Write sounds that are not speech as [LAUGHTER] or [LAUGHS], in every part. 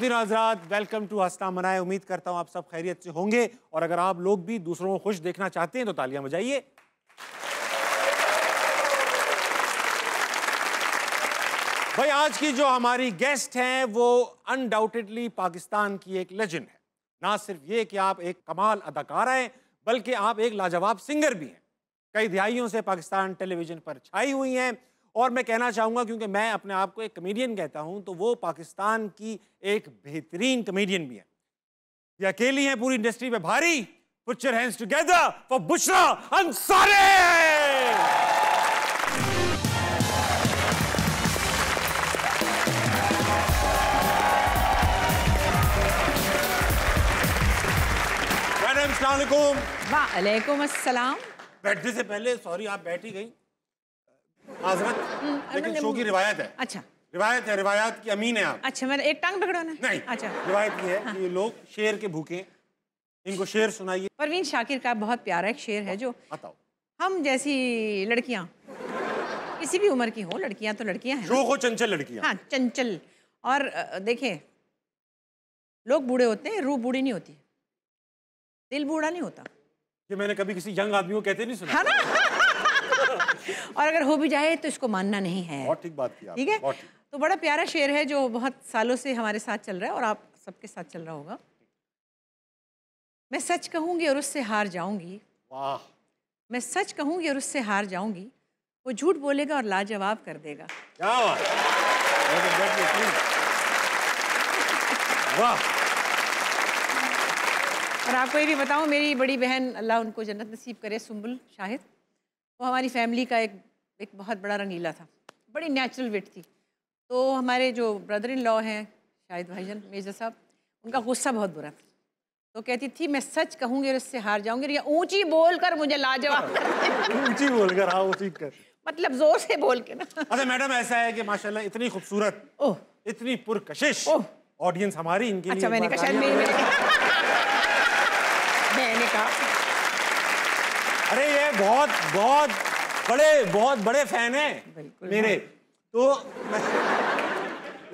दिन हजरात welcome to हंसना मनाए उम्मीद करता हूँ आप सब खैरियत से होंगे और अगर आप लोग भी दूसरों को खुश देखना चाहते हैं तो तालियां बजाइए भाई आज की जो हमारी गेस्ट हैं वो अनडाउटेडली पाकिस्तान की एक लेजेंड है ना सिर्फ ये कि आप एक कमाल अदाकारा हैं बल्कि आप एक लाजवाब सिंगर भी हैं कई दिहाइयों से पाकिस्तान टेलीविज़न पर छाई हुई हैं और मैं कहना चाहूँगा क्योंकि मैं अपने आप को एक कमेडियन कहता हूँ तो वो पाकिस्तान की एक बेहतरीन कमेडियन भी है ये अकेली है पूरी इंडस्ट्री में भारी पुचर your hands for Bushra Bushra वालेकुम वालेकुम अस्सलाम बैठने से पहले सॉरी आप बैठ ही गई हम्म, लेकिन शो की रिवायत है अच्छा रिवायत है रिवायत की अमीन है आप अच्छा मैंने एक टांग पकड़ो ना नहीं अच्छा रिवायत की है हाँ। कि लोग शेर के भूखे इनको शेर सुनाइए परवीन शाकिर का बहुत प्यारा एक शेर है जो बताओ हम जैसी लड़कियाँ किसी भी उम्र की हो लड़कियाँ तो लड़कियाँ हैं शोक हो चंचल लड़कियाँ हाँ चंचल और देखे लोग बूढ़े होते हैं रूह बूढ़ी नहीं होती दिल बूढ़ा नहीं होता ये मैंने कभी किसी यंग आदमी को कहते नहीं सुना है हाँ ना और अगर हो भी जाए तो इसको मानना नहीं है बहुत ठीक बात ठीक है तो बड़ा प्यारा शेर है जो बहुत सालों से हमारे साथ चल रहा है और आप सबके साथ चल रहा होगा मैं सच कहूँगी और उससे हार जाऊंगी मैं सच कहूँगी और उससे हार जाऊंगी वो झूठ बोलेगा और लाजवाब कर देगा वाह और आपको ये भी बताऊँ मेरी बड़ी बहन अल्लाह उनको जन्नत नसीब करे सुम्बुल शाहिद वो हमारी फैमिली का एक एक बहुत बड़ा रंगीला था बड़ी नेचुरल विट थी तो हमारे जो ब्रदर इन लॉ हैं शाहिद भाईजन मेजर साहब उनका गुस्सा बहुत बुरा था तो कहती थी मैं सच कहूंगी और इससे हार जाऊंगी या ऊंची बोल कर मुझे लाजवाब [LAUGHS] ऊंची बोल कर हाँ वो ठीक कर मतलब जोर से बोल के ना अच्छा मैडम ऐसा है कि माशाल्लाह इतनी खूबसूरत ओह इतनी पुरकशिश ऑडियंस हमारी इनके अच्छा, लिए मैंने कहा शायद मैंने [LAUGHS] मैंने कहा अरे ये बहुत बहुत बड़े बहुत बड़े फैन हैं मेरे हाँ। तो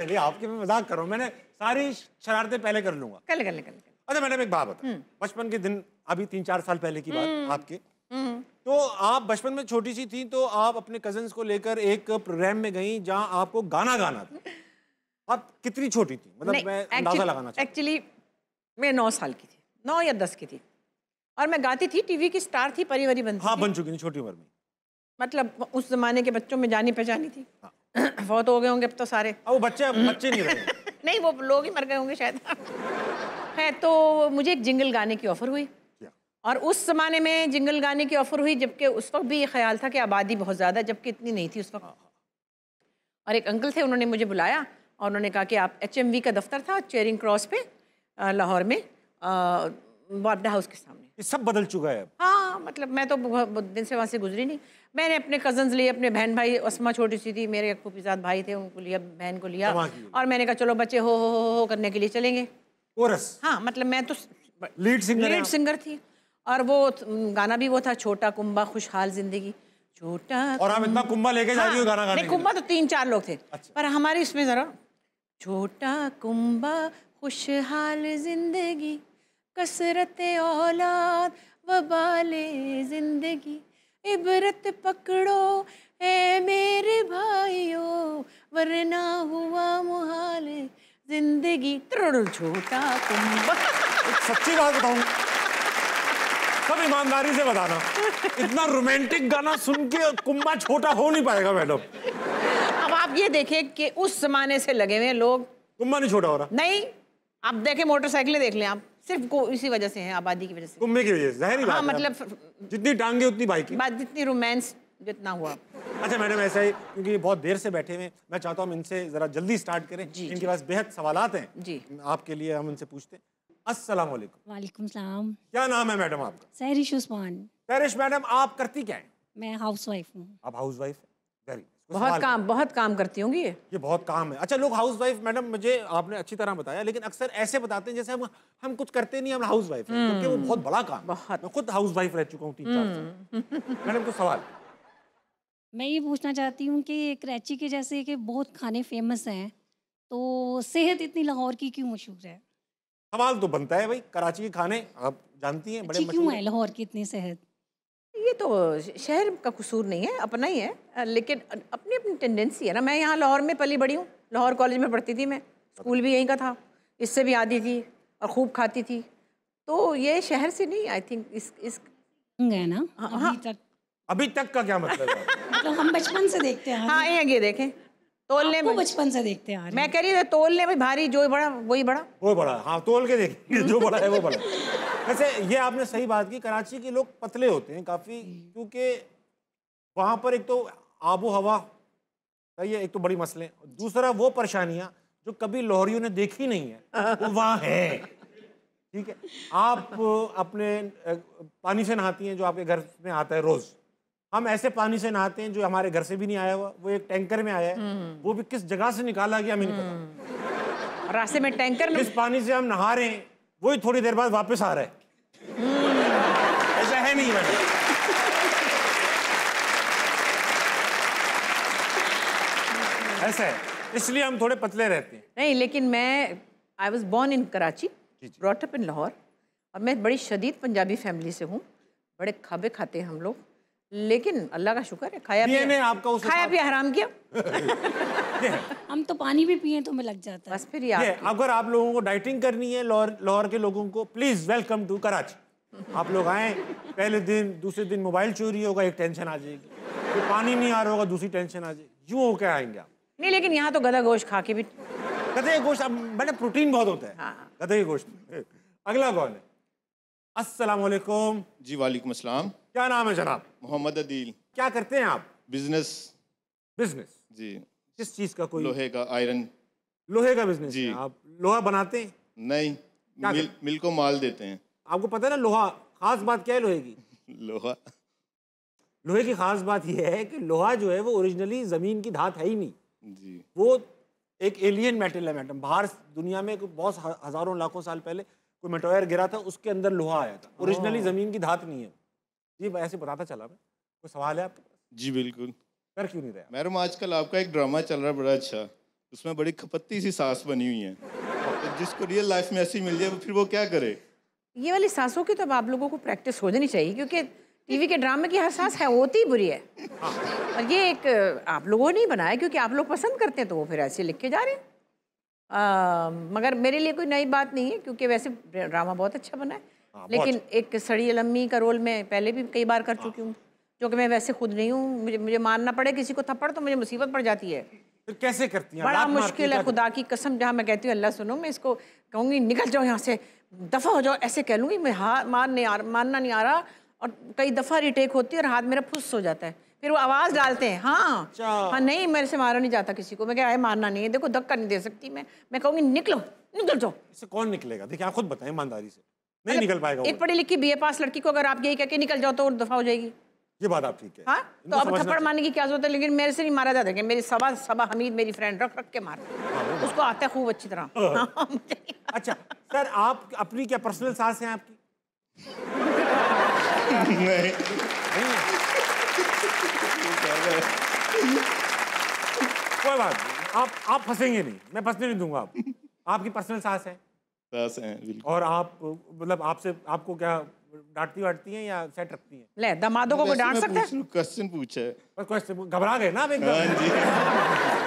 नहीं आपके मैं मजाक कर रहा हूँ मैंने सारी शरारतें पहले कर लूंगा कल कल कल अच्छा मैडम एक बात बता हम्म। बचपन के दिन अभी तीन चार साल पहले की बात हम्म। आपके हम्म। तो आप बचपन में छोटी सी थी तो आप अपने कजन को लेकर एक प्रोग्राम में गई जहाँ आपको गाना गाना था आप कितनी छोटी थी मतलब मैं अंदाजा लगाना एक्चुअली मैं नौ साल की थी नौ या दस की थी और मैं गाती थी टीवी की स्टार थी परिवारी बन हाँ बन चुकी थी छोटी उम्र में मतलब उस जमाने के बच्चों में जानी पहचानी थी हाँ। [COUGHS] बहुत हो गए होंगे अब तो सारे वो बच्चे बच्चे नहीं रहे [LAUGHS] नहीं वो लोग ही मर गए होंगे शायद [LAUGHS] है तो मुझे एक जिंगल गाने की ऑफ़र हुई और उस ज़माने में जिंगल गाने की ऑफ़र हुई जबकि उस वक्त भी ये ख्याल था कि आबादी बहुत ज़्यादा जबकि इतनी नहीं थी उस वक्त हाँ, हाँ। और एक अंकल थे उन्होंने मुझे बुलाया और उन्होंने कहा कि आप एच का दफ्तर था चेरिंग क्रॉस पे लाहौर में बाबडा हाउस के सामने ये सब बदल चुका है हाँ मतलब मैं तो दिन से वहाँ से गुजरी नहीं मैंने अपने कजन लिए अपने बहन भाई असमा छोटी सी थी मेरे एक भाई थे उनको लिया बहन को लिया और मैंने कहा चलो बच्चे हो हो हो हो करने के लिए चलेंगे कोरस हाँ मतलब मैं तो लीड सिंगर लीड सिंगर थी और वो गाना भी वो था छोटा कुंबा खुशहाल जिंदगी छोटा और हम इतना कुंबा लेके जा रही हो गाना हाँ, गाने कुंबा तो तीन चार लोग थे अच्छा। पर हमारी इसमें ज़रा छोटा कुंबा खुशहाल जिंदगी कसरत औलाद वबाले ज़िंदगी इबरत पकड़ो है मेरे भाइयों वरना हुआ मुहाल जिंदगी छोटा तुम सच्ची बात बताऊं सब ईमानदारी से बताना इतना रोमांटिक गाना सुन के कुंभा छोटा हो नहीं पाएगा मैडम अब आप ये देखें कि उस जमाने से लगे हुए लोग कुंभा नहीं छोटा हो रहा नहीं आप देखें मोटरसाइकिलें देख लें आप सिर्फ को इसी वजह से है आबादी की वजह से घूमने की वजह से जाहिर हाँ, मतलब जितनी टांगे उतनी बाइक बात जितनी रोमांस जितना हुआ अच्छा मैडम ऐसा ही क्योंकि बहुत देर से बैठे हुए मैं चाहता हूँ इनसे ज़रा जल्दी स्टार्ट करें जी इनके पास बेहद सवाल आते हैं जी आपके लिए हम इनसे पूछते हैं अस्सलाम वालेकुम वालेकुम सलाम क्या नाम है मैडम आपका सहरिश उस्मान सहरिश मैडम आप करती क्या है मैं हाउस वाइफ हूँ आप हाउस वाइफ वेरी तो बहुत काम बहुत काम करती होंगी ये ये बहुत काम है अच्छा लोग हाउस वाइफ मैडम मुझे आपने अच्छी तरह बताया लेकिन अक्सर ऐसे बताते हैं जैसे हम हम कुछ करते नहीं हम हाउस वाइफ है क्योंकि वो हम्म, बहुत बड़ा काम बहुत मैं खुद हाउस वाइफ रह चुका हूँ हम्म। मैडम कुछ सवाल मैं ये पूछना चाहती हूँ कि कराची के जैसे कि बहुत खाने फेमस हैं तो सेहत इतनी लाहौर की क्यों मशहूर है सवाल तो बनता है भाई कराची के खाने आप जानती हैं बड़े क्यों है लाहौर की इतनी सेहत ये तो शहर का कसूर नहीं है अपना ही है लेकिन अपनी अपनी टेंडेंसी है ना मैं यहाँ लाहौर में पली बड़ी हूँ लाहौर कॉलेज में पढ़ती थी मैं स्कूल भी यहीं का था इससे भी आती थी और खूब खाती थी तो ये शहर से नहीं आई थिंक इस इस गया ना हाँ, हाँ। तक अभी तक का क्या मतलब है [LAUGHS] तो हम बचपन से देखते हैं हाँ ये देखें तोलने में बचपन से देखते हैं मैं कह रही थी तोलने में भारी जो बड़ा वही बड़ा वो बड़ा हाँ तोल के देखेंगे जो बड़ा है वो बड़ा [LAUGHS] वैसे ये आपने सही बात की कराची के लोग पतले होते हैं काफ़ी क्योंकि वहां पर एक तो आबो हवा सही है एक तो बड़ी मसले दूसरा वो परेशानियाँ जो कभी लाहौरियों ने देखी नहीं है वो [LAUGHS] वहाँ है ठीक है आप अपने पानी से नहाती हैं जो आपके घर में आता है रोज़ हम ऐसे पानी से नहाते हैं जो हमारे घर से भी नहीं आया हुआ वो एक टैंकर में आया है हम्म। वो भी किस जगह से निकाला गया हमें हम्म। रास्ते में टैंकर में किस पानी से हम नहा रहे हैं वो ही थोड़ी देर बाद वापस आ रहा है हम्म। ऐसा है नहीं मैडम ऐसा है इसलिए हम थोड़े पतले रहते हैं नहीं लेकिन मैं I was born in Karachi brought up in Lahore और मैं बड़ी शदीद पंजाबी फैमिली से हूँ बड़े खाबे खाते हैं हम लोग लेकिन अल्लाह का शुक्र है खाया पिया आपका उस खाया पिया हराम किया [LAUGHS] हम तो पानी भी पिए तो हमें लग जाता बस फिर यार अगर आप लोगों को डाइटिंग करनी है लाहौर लाहौर के लोगों को प्लीज वेलकम टू कराची आप लोग आए पहले दिन दूसरे दिन मोबाइल चोरी होगा एक टेंशन आ जाएगी तो पानी नहीं आ रहा होगा दूसरी टेंशन आ जाएगी यूँ होकर आएंगे आप नहीं लेकिन यहाँ तो गधा गोश्त खा के भी गधे गोश्त मैंने प्रोटीन बहुत होता है हाँ। गधे गोश्त अगला कौन है असलम जी वालेकुम असलम क्या नाम है जनाब मोहम्मद अदील क्या करते हैं आप बिजनेस बिजनेस जी किस चीज का कोई लोहे का आयरन लोहे का बिजनेस जी आप लोहा बनाते हैं नहीं मिल, मिल को माल देते हैं आपको पता है ना लोहा खास बात क्या है लोहे की लोहा लोहे की खास बात यह है कि लोहा जो है वो ओरिजिनली ज़मीन की धात है ही नहीं जी वो एक एलियन मेटल है मैडम बाहर दुनिया में बहुत हज़ारों लाखों साल पहले कोई मेटोयर गिरा था उसके अंदर लोहा आया था ओरिजिनली हाँ। ज़मीन की धात नहीं है जी मैं ऐसे बताता चला मैं कोई सवाल है आपके पास जी बिल्कुल कर क्यों नहीं रहा मैडम आजकल आपका एक ड्रामा चल रहा है बड़ा अच्छा उसमें बड़ी खपत्ती सी सास बनी हुई है तो जिसको रियल लाइफ में ऐसी मिल जाए फिर वो क्या करे ये वाली सासों की तो अब आप लोगों को प्रैक्टिस हो जानी चाहिए क्योंकि टीवी के ड्रामे की हर सास है होती बुरी है हाँ। और ये एक आप लोगों ने बनाया क्योंकि आप लोग पसंद करते हैं तो वो फिर ऐसे लिख के जा रहे हैं मगर मेरे लिए कोई नई बात नहीं है क्योंकि वैसे ड्रामा बहुत अच्छा बना है हाँ, लेकिन एक सड़ी लम्मी का रोल मैं पहले भी कई बार कर हाँ। चुकी हूँ जो कि मैं वैसे खुद नहीं हूँ मुझे मुझे मानना पड़े किसी को थप्पड़ तो मुझे मुसीबत पड़ जाती है फिर कैसे करती हैं बड़ा मुश्किल है खुदा की कसम जहाँ मैं कहती हूँ अल्लाह सुनो मैं इसको कहूँगी निकल जाओ यहाँ से दफ़ा हो जाओ ऐसे कह लूँगी मैं हार मार नहीं आ मारना नहीं आ रहा और कई दफ़ा रिटेक होती है और हाथ मेरा फुस हो जाता है फिर वो आवाज़ डालते हैं हाँ अच्छा। हाँ नहीं मेरे से मारा नहीं जाता किसी को मैं क्या मारना नहीं है देखो धक्का नहीं दे सकती मैं मैं कहूँगी निकलो निकल जाओ इससे कौन निकलेगा देखिए आप खुद बताएं ईमानदारी से नहीं मतलब निकल पाएगा एक पढ़ी लिखी बी पास लड़की को अगर आप यही कहकर निकल जाओ तो दफा हो जाएगी ये बात आप ठीक है हाँ तो अब थप्पड़ मारने की क्या जरूरत है लेकिन मेरे से नहीं मारा जाता मेरी सबा सबा हमीद मेरी फ्रेंड रख रख के मार हाँ, उसको आता है खूब अच्छी तरह हाँ, अच्छा सर आप अपनी क्या पर्सनल सास है आपकी कोई बात आप आप फंसेंगे नहीं मैं फंसने नहीं दूंगा आप आपकी पर्सनल सास है और आप मतलब आपसे आपको क्या डांटती वाटती हैं या सेट रखती हैं ले को डांट सकते हैं क्वेश्चन है पर क्वेश्चन घबरा गए ना हाँ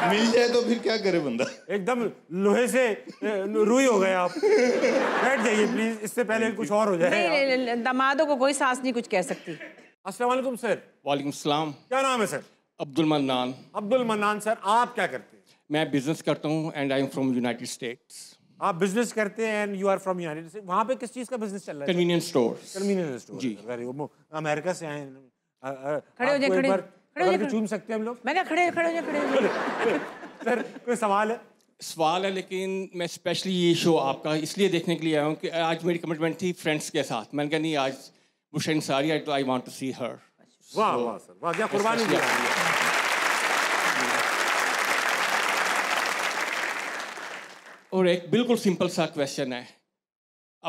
मिल जाए तो फिर क्या करे बंदा एकदम लोहे से रुई हो गए आप बैठ जाइए प्लीज इससे पहले हाँ कुछ और हो जाए नहीं, नहीं, को कोई सास नहीं कुछ कह सकती अस्सलाम सर वालेकुम सलाम क्या नाम है सर अब्दुल मनान अब्दुल मनान सर आप क्या करते हैं मैं बिजनेस करता हूँ and I am from United States आप बिजनेस करते हैं and you are from United State वहाँ पे किस चीज़ का बिजनेस चल रहा है कन्वीनियंस स्टोर कन्वीनियंस स्टोर जी वेरी अमेरिका से आए खड़े हो जाए खड़े खड़े हो जाए चूम सकते हैं हम लोग मैंने खड़े खड़े हो जाए खड़े [LAUGHS] सर कोई सवाल है सवाल है लेकिन मैं स्पेशली ये शो आपका इसलिए देखने के लिए आया हूँ कि आज मेरी कमिटमेंट थी फ्रेंड्स के साथ मैंने कहा नहीं आज बुशन सारी आई वांट टू सी हर वाह वाह सर वाह क्या कुर्बानी और एक बिल्कुल सिंपल सा क्वेश्चन है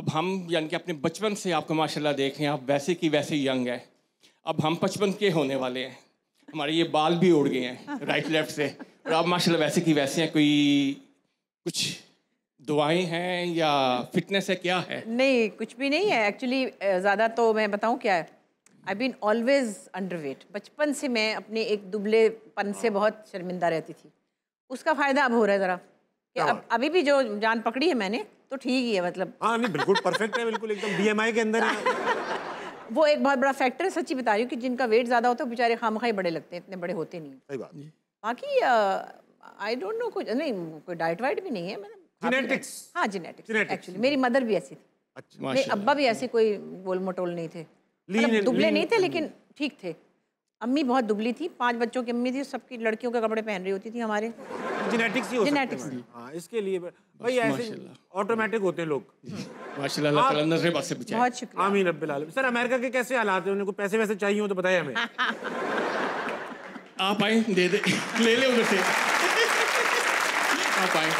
अब हम यानी कि अपने बचपन से आपको माशाल्लाह देख रहे हैं आप वैसे की वैसे यंग हैं अब हम पचपन के होने वाले हैं हमारे ये बाल भी उड़ गए हैं राइट लेफ्ट से और आप माशाल्लाह वैसे की वैसे हैं कोई कुछ दुआएं हैं या फिटनेस है क्या है नहीं कुछ भी नहीं है एक्चुअली ज़्यादा तो मैं बताऊँ क्या है आई बीन ऑलवेज अंडरवेट बचपन से मैं अपने एक दुबले पन से बहुत शर्मिंदा रहती थी उसका फ़ायदा अब हो रहा है ज़रा अभी भी जो जान पकड़ी है मैंने तो ठीक ही है मतलब हाँ नहीं बिल्कुल परफेक्ट है बिल्कुल एकदम बीएमआई के अंदर है [LAUGHS] वो एक बहुत बड़ा फैक्टर है सच्ची बता रही हूँ कि जिनका वेट ज़्यादा होता है बेचारे खाम खाई बड़े लगते हैं इतने बड़े होते नहीं सही बात बाकी आई डोंट नो कुछ नहीं कोई डाइट वाइट भी नहीं है मतलब जेनेटिक्स हाँ जेनेटिक्स एक्चुअली मेरी मदर भी ऐसी थी अच्छा मेरे अब्बा भी ऐसे कोई गोल मटोल नहीं थे मतलब दुबले नहीं थे लेकिन ठीक थे अम्मी बहुत दुबली थी पांच बच्चों की अम्मी थी सबकी लड़कियों के कपड़े पहन रही होती थी हमारे जेनेटिक्स ही हो जेनेटिक्स ही हाँ इसके लिए भाई ऐसे ऑटोमेटिक होते हैं लोग माशाल्लाह अल्लाह ताला नजर से बचाए बहुत शुक्रिया आमीन रब्बिल आलमीन सर अमेरिका के कैसे हालात हैं उनको पैसे वैसे चाहिए हो तो बताएं हमें आप आए दे दे ले ले उधर से आप आए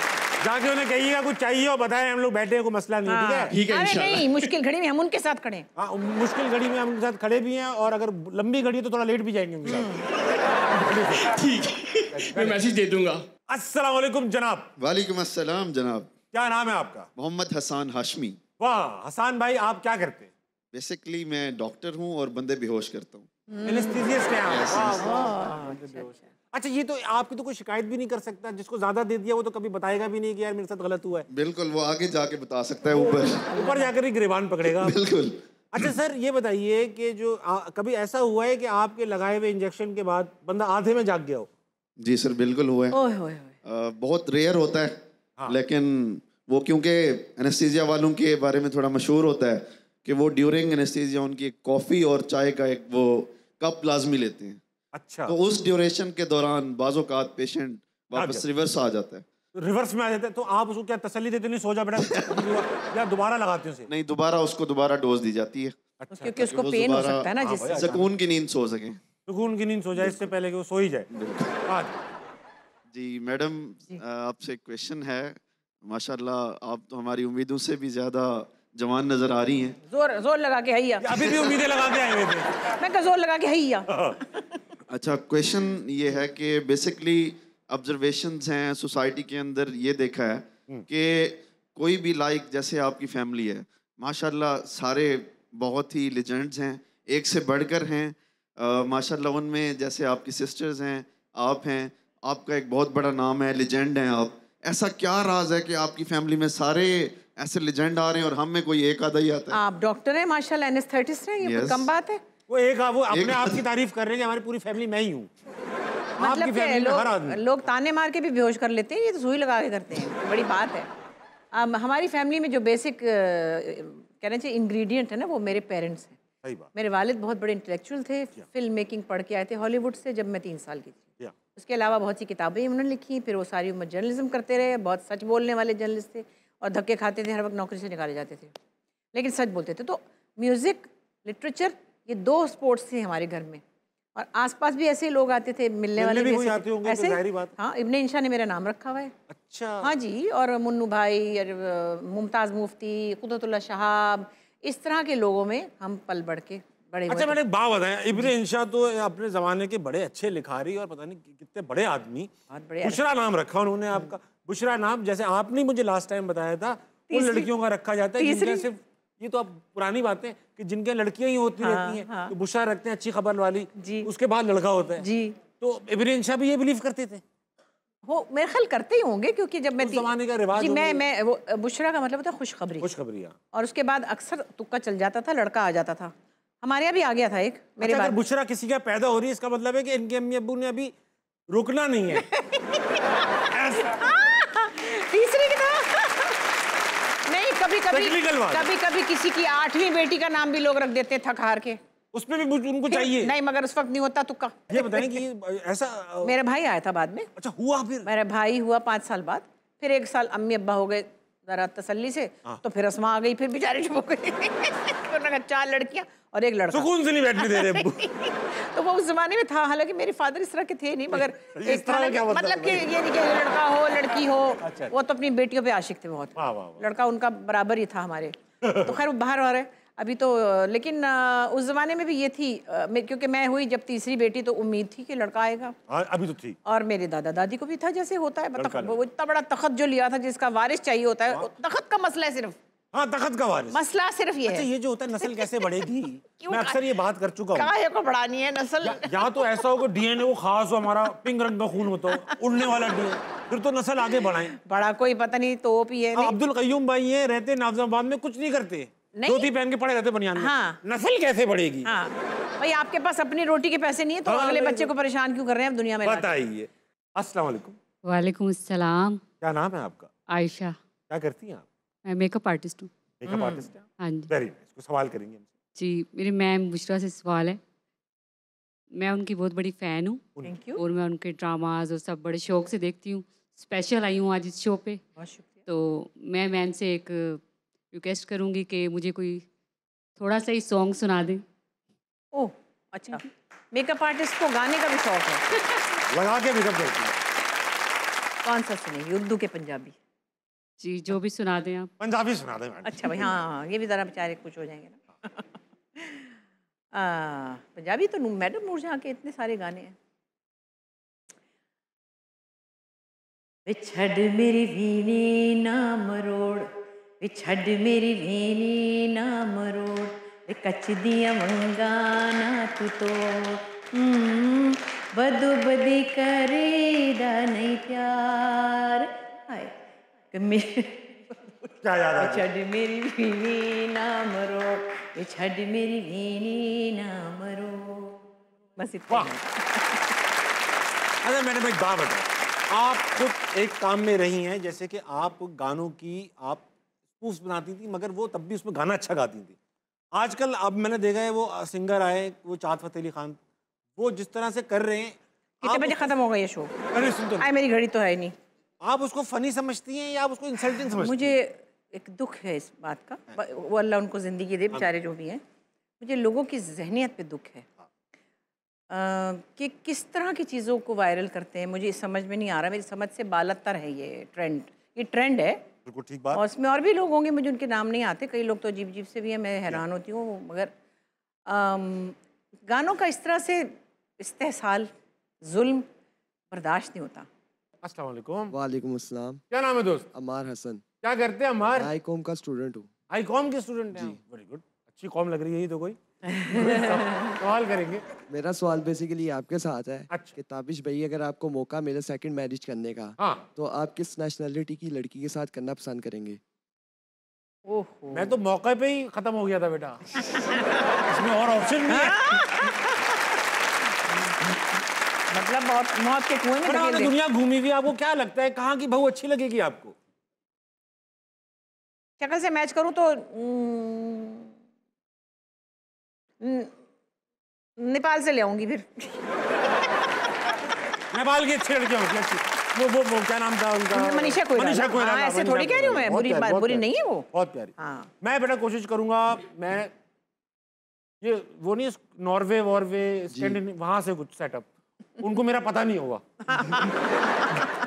जाके उन्हें कहिएगा कुछ चाहिए हो बताएं हम लोग बैठे हैं कोई मसला नहीं ठीक है ठीक है हाँ, हाँ, अरे नहीं मुश्किल घड़ी में हम उनके साथ खड़े हैं हां मुश्किल घड़ी में हम उनके साथ खड़े भी हैं और अगर लंबी घड़ी तो थोड़ा लेट भी जाएंगे उनके साथ ठीक है मैं मैसेज दे दूंगा अस्सलाम वालेकुम जनाब वालेकुम अस्सलाम जनाब क्या नाम है आपका मोहम्मद हसन हाशमी वाह हसन भाई आप क्या करते हैं बेसिकली मैं डॉक्टर हूँ और बंदे बेहोश करता हूँ हम्म। अच्छा, अच्छा, अच्छा।, अच्छा ये तो आपकी तो कोई शिकायत भी नहीं कर सकता जिसको ज्यादा दे दिया वो तो कभी बताएगा भी नहीं कि यार मेरे साथ गलत हुआ है बिल्कुल वो आगे जाके बता सकता है ऊपर ऊपर जाकर ही गिरेबान पकड़ेगा बिल्कुल अच्छा सर ये बताइए कि जो आ, कभी ऐसा हुआ है कि आपके लगाए हुए इंजेक्शन के बाद बंदा आधे में जाग गया हो जी सर बिल्कुल हुए ओए होए बहुत रेयर होता है हाँ। लेकिन वो क्योंकि एनेस्थीजिया वालों के बारे में थोड़ा मशहूर होता है कि वो ड्यूरिंग एनेस्थीजिया उनकी कॉफ़ी और चाय का एक वो कप लाजमी लेते हैं अच्छा तो उस ड्यूरेशन के दौरान बाज़ात पेशेंट वापस रिवर्स आ जाता है रिवर्स तो में आ जाते हैं तो आप उसको क्या तसल्ली देते नहीं सो जा बेटा [LAUGHS] या दोबारा लगाते हैं उसे नहीं दोबारा उसको दोबारा डोज दी जाती है अच्छा, क्योंकि उसको पेन हो सकता है ना हाँ, जिससे सुकून की नींद सो सके सुकून की नींद सो जाए इससे पहले कि वो सो ही जाए हाँ जी मैडम आपसे क्वेश्चन है माशाल्लाह आप तो हमारी उम्मीदों से भी ज़्यादा जवान नजर आ रही हैं जोर जोर लगा के है अभी भी उम्मीदें लगा के आए थे मैं जोर लगा के है हाँ। अच्छा क्वेश्चन ये है कि बेसिकली ऑब्जर्वेशन हैं सोसाइटी के अंदर ये देखा है हम्म। कि कोई भी लाइक जैसे आपकी फैमिली है माशाल्लाह सारे बहुत ही लेजेंड्स हैं एक से बढ़कर हैं माशाल्लाह उनमें जैसे आपकी सिस्टर्स हैं आप हैं आपका एक बहुत बड़ा नाम है लेजेंड हैं आप ऐसा क्या राज है कि आपकी फैमिली में सारे ऐसे लेजेंड आ रहे हैं और हम में कोई एक आधा ही आता है आप डॉक्टर हैं माशाल्लाह एनेस्थेटिस्ट हैं ये yes. कम बात है वो एक वो अपने आप [LAUGHS] की तारीफ कर रहे हैं हमारी पूरी फैमिली मैं ही हूँ मतलब लोग लो ताने मार के भी बेहोश कर लेते हैं ये तो सुई लगा के करते हैं बड़ी बात है हमारी फैमिली में जो बेसिक कहना चाहिए इंग्रेडिएंट है ना वो मेरे पेरेंट्स हैं सही बात मेरे वालिद बहुत बड़े इंटेलेक्चुअल थे फिल्म मेकिंग पढ़ के आए थे हॉलीवुड से जब मैं तीन साल की थी उसके अलावा बहुत सी किताबें उन्होंने लिखी फिर वो सारी उम्र जर्नलिज्म करते रहे बहुत सच बोलने वाले जर्नलिस्ट थे और धक्के खाते थे हर वक्त नौकरी से निकाले जाते थे लेकिन सच बोलते थे तो म्यूज़िक लिटरेचर ये दो स्पोर्ट्स थे हमारे घर में और आसपास भी ऐसे लोग आते थे मिलने वाले भी ऐसे, तो ऐसे बात। हाँ इबन इंशा ने मेरा नाम रखा हुआ है अच्छा हाँ जी और मुन्नू भाई मुमताज़ मुफ्ती कुदरतुल्ला शहाब इस तरह के लोगों में हम पल बढ़ के बड़े अच्छा मैंने बात बताया इब्ने इंशा तो अपने ज़माने के बड़े अच्छे लिखारी और पता नहीं कितने बड़े आदमी बुशरा नाम रखा उन्होंने हाँ। आपका बुशरा नाम जैसे आपने मुझे लास्ट टाइम बताया था उन लड़कियों का रखा जाता है जिनके सिर्फ ये तो अब पुरानी बातें कि जिनके लड़कियां ही होती हाँ, रहती हैं हाँ। तो बुशरा रखते हैं अच्छी खबर वाली उसके बाद लड़का होता है जी तो इब्ने इंशा भी ये बिलीव करते थे हो मेरे ख्याल करते ही होंगे क्योंकि जब मैं जमाने का रिवाज जी मैं मैं वो बुशरा का मतलब होता है खुशखबरी खुशखबरी और उसके बाद अक्सर तुक्का चल जाता था लड़का आ जाता था हमारे यहाँ भी आ गया था एक मेरे अच्छा, बुशरा किसी का पैदा हो रही है इसका मतलब है कि इनके अम्मी अबू ने अभी रुकना नहीं है [LAUGHS] तीसरी नहीं कभी कभी कभी कभी किसी की आठवीं बेटी का नाम भी लोग रख देते थक हार के उसमें भी उनको चाहिए नहीं मगर उस वक्त नहीं होता तुक्का ये बताएं कि ऐसा मेरा भाई आया था बाद में अच्छा हुआ फिर मेरा भाई हुआ पाँच साल बाद फिर एक साल अम्मी अब्बा हो गए ज़रा तसल्ली से हाँ। तो फिर असमा आ गई फिर बेचारे चुप हो गए [LAUGHS] तो चार लड़कियाँ और एक लड़का सुकून से नहीं बैठने दे रहे [LAUGHS] तो वो उस जमाने में था हालांकि मेरे फादर इस तरह के थे नहीं मगर [LAUGHS] इस तरह एक मतलब, मतलब कि ये नहीं कि लड़का हो लड़की हो अच्छा, वो अच्छा। तो अपनी बेटियों पे आशिक थे बहुत लड़का उनका बराबर ही था हमारे तो खैर वो बाहर आ रहे हैं अभी तो लेकिन उस जमाने में भी ये थी क्योंकि मैं हुई जब तीसरी बेटी तो उम्मीद थी कि लड़का आएगा हाँ, अभी तो थी और मेरे दादा दादी को भी था जैसे होता है मतलब वो इतना बड़ा तखत जो लिया था जिसका वारिस चाहिए होता है हाँ। तखत का मसला है सिर्फ हाँ तखत का वारिस मसला सिर्फ ये अच्छा, ये जो होता है नस्ल कैसे बढ़ेगी [LAUGHS] मैं अक्सर ये बात कर चुका हूँ को बढ़ानी है नस्ल या, या तो ऐसा हो कि डीएनए वो खास हो हमारा पिंक रंग का खून होता हो तो, उड़ने वाला डीएनए फिर तो नस्ल आगे बढ़ाए बड़ा कोई पता नहीं तो भी है हाँ, अब्दुल कयूम भाई है रहते नाफजाबाद में कुछ नहीं करते धोती पहन के पड़े रहते बनियान हाँ नस्ल कैसे बढ़ेगी हाँ भाई आपके पास अपनी रोटी के पैसे नहीं है तो हाँ, अगले बच्चे को परेशान क्यों कर रहे हैं दुनिया में बताइए अस्सलाम वालेकुम वालेकुम अस्सलाम क्या नाम है आपका आयशा क्या करती हैं आप मैं मेकअप आर्टिस्ट हूँ मेकअप हम्म। आर्टिस्ट हाँ जी वेरी नाइस सवाल करेंगे जी मेरी मैम बुशरा से सवाल है मैं उनकी बहुत बड़ी फ़ैन हूँ और मैं उनके ड्रामाज और सब बड़े शौक से देखती हूँ स्पेशल आई हूँ आज इस शो पे तो मैं मैम से एक रिक्वेस्ट करूँगी कि मुझे कोई थोड़ा सा ही सॉन्ग सुना दें ओह अच्छा मेकअप आर्टिस्ट को गाने का भी शौक है [LAUGHS] लगा के मेकअप करती है कौन सा सुने उर्दू के पंजाबी जी जो भी सुना दें आप पंजाबी सुना दें अच्छा भाई हाँ हाँ, हाँ ये भी ज़रा बेचारे खुश हो जाएंगे ना [LAUGHS] पंजाबी तो मैडम मूरझा के इतने सारे गाने हैं बिछड़ मेरी वीणी ना मरोड़ वे छड़ मेरी भेने ना मरो वे कच दिया मंगा ना तू तो हम्म, बदु बदी करे दा नहीं प्यार हाय क्या याद आ छड़ मेरी भेने ना मरो वे छड़ मेरी भेने ना मरो बस इतना अरे मैडम एक बात बताओ आप खुद एक काम में रही हैं जैसे कि आप गानों की आप मूव्स बनाती थी मगर वो तब भी उसमें गाना अच्छा गाती थी आजकल अब मैंने देखा है वो सिंगर आए वो चाहत फतेह अली खान वो जिस तरह से कर रहे हैं कितने बजे खत्म हो गया शो अरे सुन तो मेरी घड़ी तो है नहीं आप उसको फनी समझती हैं या आप उसको इंसल्टिंग समझती मुझे एक दुख है इस बात का हाँ। वो अल्लाह उनको ज़िंदगी दे हाँ। बेचारे जो भी हैं मुझे लोगों की जहनीत पे दुख है हाँ। कि किस तरह की चीज़ों को वायरल करते हैं मुझे समझ में नहीं आ रहा मेरी समझ से बालतर है ये ट्रेंड ये ट्रेंड है बिल्कुल ठीक बात और इसमें और भी लोग होंगे मुझे उनके नाम नहीं आते कई लोग तो अजीब अजीब से भी हैं मैं हैरान होती हूँ मगर आम, गानों का इस तरह से इस्तेसाल जुल्म बर्दाश्त नहीं होता वालेकुम अस्सलाम क्या नाम है दोस्त अमार हसन क्या करते हैं अमार आई कॉम का स्टूडेंट हूँ आई कॉम के स्टूडेंट हैं वेरी गुड अच्छी कॉम लग रही है ये तो कोई [LAUGHS] सवाल करेंगे मेरा सवाल बेसिकली आपके साथ है अच्छा। कि ताबिश भाई अगर आपको मौका मिले सेकंड मैरिज करने का हाँ। तो आप किस नेशनलिटी की लड़की के साथ करना पसंद करेंगे मैं तो मौके पे ही खत्म हो गया था बेटा इसमें और ऑप्शन नहीं है मतलब मौत के कुएं में दुनिया घूमी हुई आपको क्या लगता है कहाँ की बहू अच्छी लगेगी आपको शक्ल से मैच करूँ तो नेपाल से ले आऊंगी फिर नेपाल की अच्छी लड़की होती अच्छी वो वो वो क्या नाम था उनका मनीषा कोइराला मनीषा कोइराला हाँ, ऐसे थोड़ी कह रही हूँ मैं बुरी बात बुरी नहीं है वो बहुत प्यारी हाँ मैं बेटा कोशिश करूंगा मैं ये वो नहीं नॉर्वे वॉर्वे वहां से कुछ सेटअप उनको मेरा पता नहीं होगा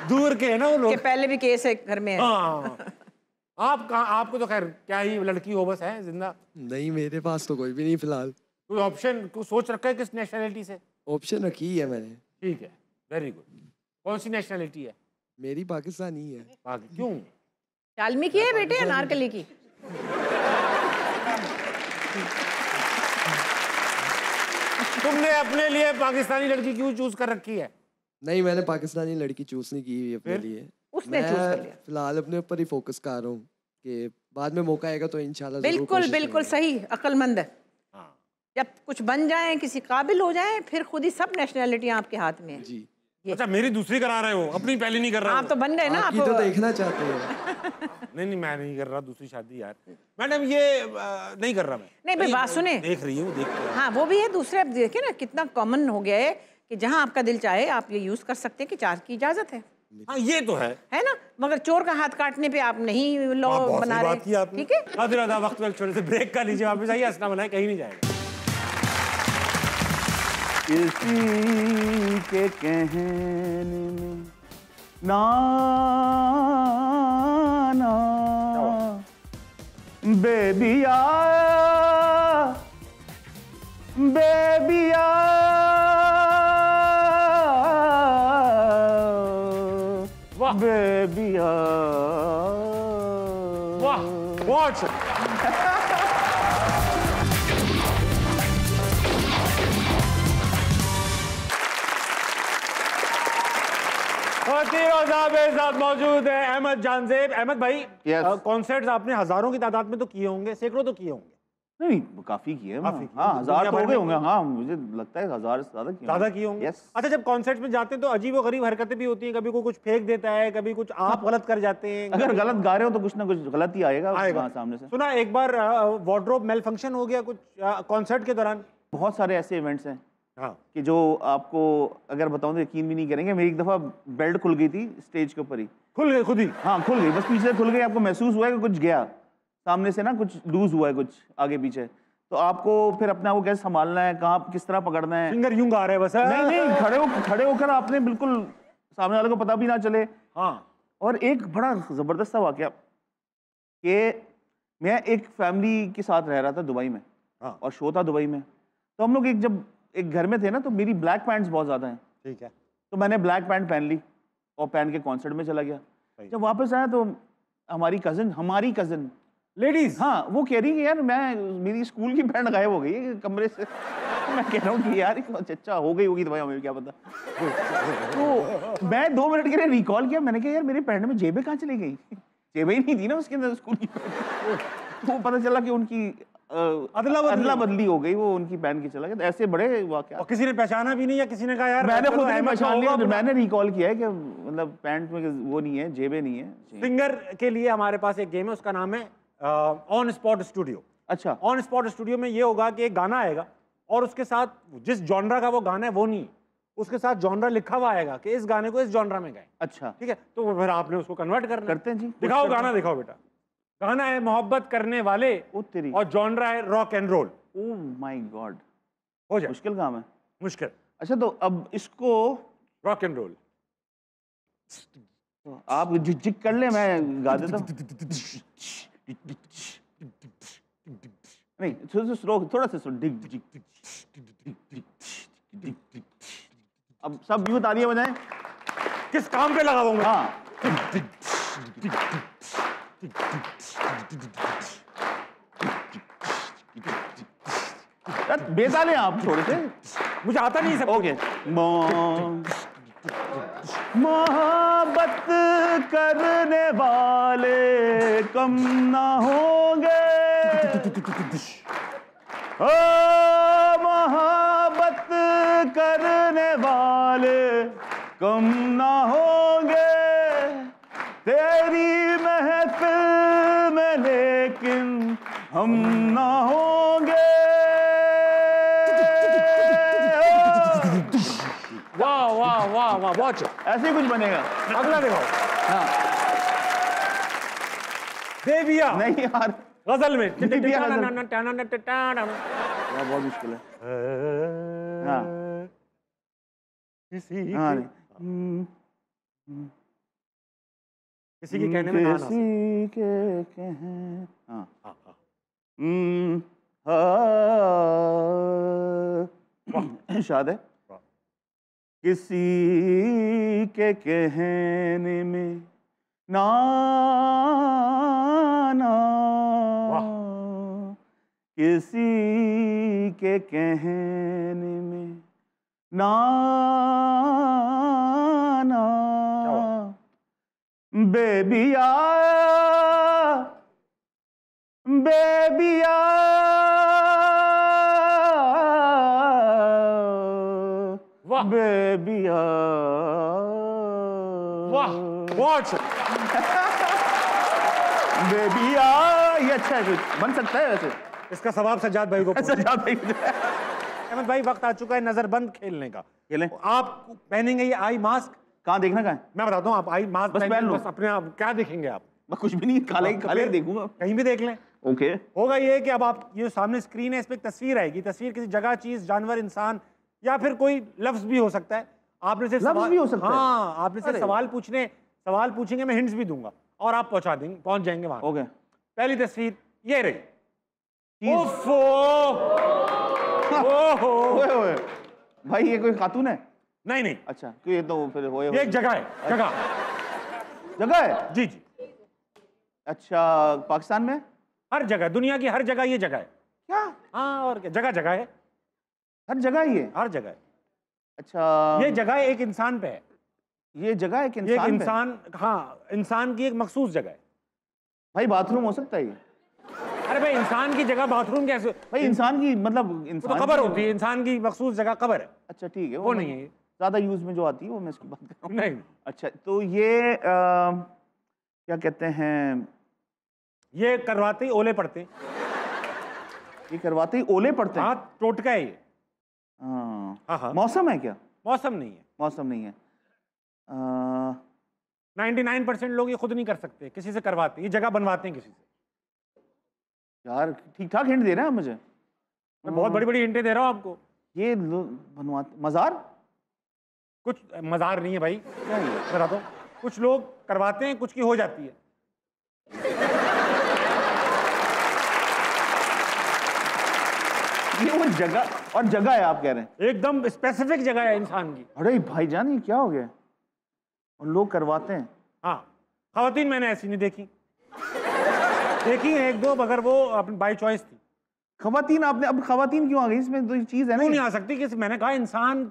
[LAUGHS] दूर के है ना वो लोग पहले भी केस है घर में हाँ आप कहा आपको तो खैर क्या ही लड़की हो बस है जिंदा नहीं मेरे पास तो कोई भी नहीं फिलहाल कोई ऑप्शन को सोच रखा है किस नेशनलिटी से ऑप्शन रखी है मैंने ठीक है वेरी गुड कौन सी नेशनलिटी है मेरी पाकिस्तानी है क्यों डालमी की है बेटे अनारकली की तुमने अपने लिए पाकिस्तानी लड़की क्यों चूज कर रखी है नहीं मैंने पाकिस्तानी लड़की चूज नहीं की हुई अपने लिए उसने चूज कर लिया फिलहाल अपने ऊपर ही फोकस कर रहा हूँ कि बाद में मौका आएगा तो इंशाल्लाह बिल्कुल बिल्कुल सही अकलमंद है जब कुछ बन जाए किसी काबिल हो जाए फिर खुद ही सब नेशनैलिटियाँ आपके हाथ में जी अच्छा मेरी दूसरी करा रहे हो अपनी पहली नहीं कर रहा आप तो बन गए ना आप तो, तो देखना चाहते हो [LAUGHS] नहीं नहीं मैं नहीं कर रहा दूसरी शादी यार मैडम ये आ, नहीं कर रहा मैं नहीं भाई बात सुने देख रही हूँ देख रही हाँ वो भी है दूसरे आप देखिए ना कितना कॉमन हो गया है कि जहाँ आपका दिल चाहे आप ये यूज कर सकते हैं कि चार की इजाजत है हाँ ये तो है है ना मगर चोर का हाथ काटने पे आप नहीं लॉ हाँ, बना रहे ठीक है वक्त ब्रेक कर लीजिए वापस आइए हंसना बनाए कहीं नहीं जाएगा किसी के कहने में ना बेबिया बेबिया बेबिया साथ मौजूद है अहमद जानजेब अहमद भाई कॉन्सर्ट्स आपने हजारों की तादाद में तो किए होंगे सैकड़ों तो किए होंगे नहीं काफी किए हाँ, हजार तो हो होंगे हाँ मुझे लगता है हजार से ज्यादा किए ज्यादा किए होंगे अच्छा जब कॉन्सर्ट में जाते हैं तो अजीब गरीब हरकतें भी होती हैं कभी कोई कुछ फेंक देता है कभी कुछ आप गलत कर जाते हैं अगर गलत गा रहे हो तो कुछ ना कुछ गलत ही आएगा आएगा सामने से सुना एक बार वार्ड्रोब मेल फंक्शन हो गया कुछ कॉन्सर्ट के दौरान बहुत सारे ऐसे इवेंट्स हैं हाँ कि जो आपको अगर बताऊँ तो यकीन भी नहीं करेंगे मेरी एक दफ़ा बेल्ट खुल गई थी स्टेज के ऊपर ही खुल गई खुद ही हाँ खुल गई बस पीछे खुल गई आपको महसूस हुआ है कि कुछ गया सामने से ना कुछ लूज हुआ है कुछ आगे पीछे तो आपको फिर अपने आप को कैसे संभालना है कहाँ किस तरह पकड़ना है फिंगर यूं आ रहे बस हाँ। नहीं नहीं खड़े हो खड़े होकर आपने बिल्कुल सामने वाले को पता भी ना चले हाँ और एक बड़ा ज़बरदस्त सा वाक्य कि मैं एक फैमिली के साथ रह रहा था दुबई में हाँ। और शो था दुबई में तो हम लोग एक जब एक घर में थे ना तो मेरी ब्लैक पैंट्स बहुत ज़्यादा हैं ठीक है तो मैंने ब्लैक पैंट पहन ली और पहन के कॉन्सर्ट में चला गया जब वापस आया तो हमारी कज़न हमारी कज़न लेडीज हाँ वो कह रही है यार मैं मेरी स्कूल की पैंट गायब हो गई है कमरे से [LAUGHS] मैं कह रहा हूँ कि यार अच्छा हो गई होगी तो भाई हमें क्या पता [LAUGHS] तो मैं दो मिनट के लिए रिकॉल किया मैंने कहा यार मेरी पैंट में जेबें कहाँ चली गई [LAUGHS] जेबें ही नहीं थी ना उसके अंदर स्कूल की तो पता चला कि उनकी अदला बदली, अदला बदली हो गई वो उनकी पहन के चला गया तो ऐसे बड़े वाकया और किसी ने पहचाना भी नहीं या किसी ने कहा यार मैंने खुद तो नहीं पहचान लिया मैंने रिकॉल किया है कि मतलब पैंट में वो नहीं है जेबें नहीं है सिंगर के लिए हमारे पास एक गेम है उसका नाम है ऑन स्पॉट स्टूडियो अच्छा ऑन स्पॉट स्टूडियो में ये होगा कि एक गाना आएगा और उसके साथ जिस जॉनरा का वो गाना है वो नहीं उसके साथ जॉनरा लिखा हुआ आएगा कि इस गाने को इस जॉनरा में गाए अच्छा ठीक है तो फिर आपने उसको कन्वर्ट करना करते हैं जी दिखाओ गाना दिखाओ बेटा गाना है मोहब्बत करने वाले उत्तरी और जॉनरा है rock and roll oh my God हो जाए मुश्किल काम है मुश्किल अच्छा तो अब इसको रॉक एंड रोल आप झिझिक कर ले मैं गा देता नहीं थोड़ा सा थोड़ा सा अब सब यू तालियां बजाएं किस काम पे लगा हुआ हाँ बेताल है आप थोड़े से मुझे आता नहीं सब ओके मोहब्बत करने वाले कम ना होंगे ओ मोहब्बत करने वाले कम ना हो वाह हाँ, बहुत अच्छा। ऐसे ही कुछ बनेगा हाँ। अगला देखो हाँ। देविया नहीं यार गजल में बहुत मुश्किल है किसी किसी के कहने में किसी के कहने हाँ हाँ हाँ शायद है किसी के कहने में ना ना किसी के कहने में ना ना बेबिया बेबिया वाह वाह ये अच्छा है बन सकता है वैसे इसका सज्जाद भाई को [LAUGHS] सज्जाद भाई अहमद भाई वक्त आ चुका है नजरबंद खेलने का खेलें तो आप पहनेंगे ये आई मास्क कहाँ देखना कहा मैं बताता हूँ आप आई मास्क बस पहन लो अपने आप क्या देखेंगे आप मैं कुछ भी नहीं काले तो काले देखूंगा कहीं भी देख लें ओके होगा ये कि अब आप ये सामने स्क्रीन है इस पर तस्वीर आएगी तस्वीर किसी जगह चीज जानवर इंसान या फिर कोई लफ्ज भी हो सकता है आपने से सवाल भी हो सकता हाँ आपने से सवाल पूछने सवाल पूछेंगे मैं हिंट्स भी दूंगा और आप पहुंचा देंगे पहुंच जाएंगे वहां ओके पहली तस्वीर ये रही ओफो ओहो भाई ये कोई खातून है नहीं नहीं अच्छा तो ये तो फिर होए एक जगह है अच्छा। जगह जगह है जी जी अच्छा पाकिस्तान में हर जगह दुनिया की हर जगह ये जगह है क्या हाँ और क्या जगह जगह है हर जगह ही है हर जगह अच्छा ये जगह एक इंसान पे है ये जगह एक इंसान एक इंसान हाँ इंसान की एक मखसूस जगह है भाई बाथरूम हो सकता है अरे भाई इंसान की जगह बाथरूम कैसे भाई इंसान की मतलब तो इंसान तो कबर होती है इंसान की मखसूस जगह कबर है अच्छा ठीक है वो, वो नहीं है ज़्यादा यूज में जो आती है वो मैं इसकी बात कर रहा हूँ नहीं अच्छा तो ये आ, क्या कहते हैं ये करवाते ही ओले पड़ते ये करवाते ही ओले पड़ते हैं हाँ टोटका है ये हाँ।, हाँ हाँ मौसम है क्या मौसम नहीं है मौसम नहीं है नाइन्टी नाइन परसेंट लोग ये खुद नहीं कर सकते किसी से करवाते ये जगह बनवाते हैं किसी से यार ठीक ठाक हिंट दे रहे हैं मुझे मैं बहुत हाँ। बड़ी बड़ी हिंटे दे रहा हूँ आपको ये बनवाते मज़ार कुछ मज़ार नहीं है भाई क्या बताता कुछ लोग करवाते हैं कुछ की हो जाती है ये वो जगह और जगह है आप कह रहे हैं एकदम स्पेसिफिक जगह है इंसान की अरे भाई जान ये क्या हो गया और लोग करवाते हैं हाँ खातन मैंने ऐसी नहीं देखी देखी है एक दो मगर वो अपनी बाई चॉइस थी खातन आपने अब खातन क्यों आ गई इसमें तो चीज़ है ना नहीं आ सकती कि मैंने कहा इंसान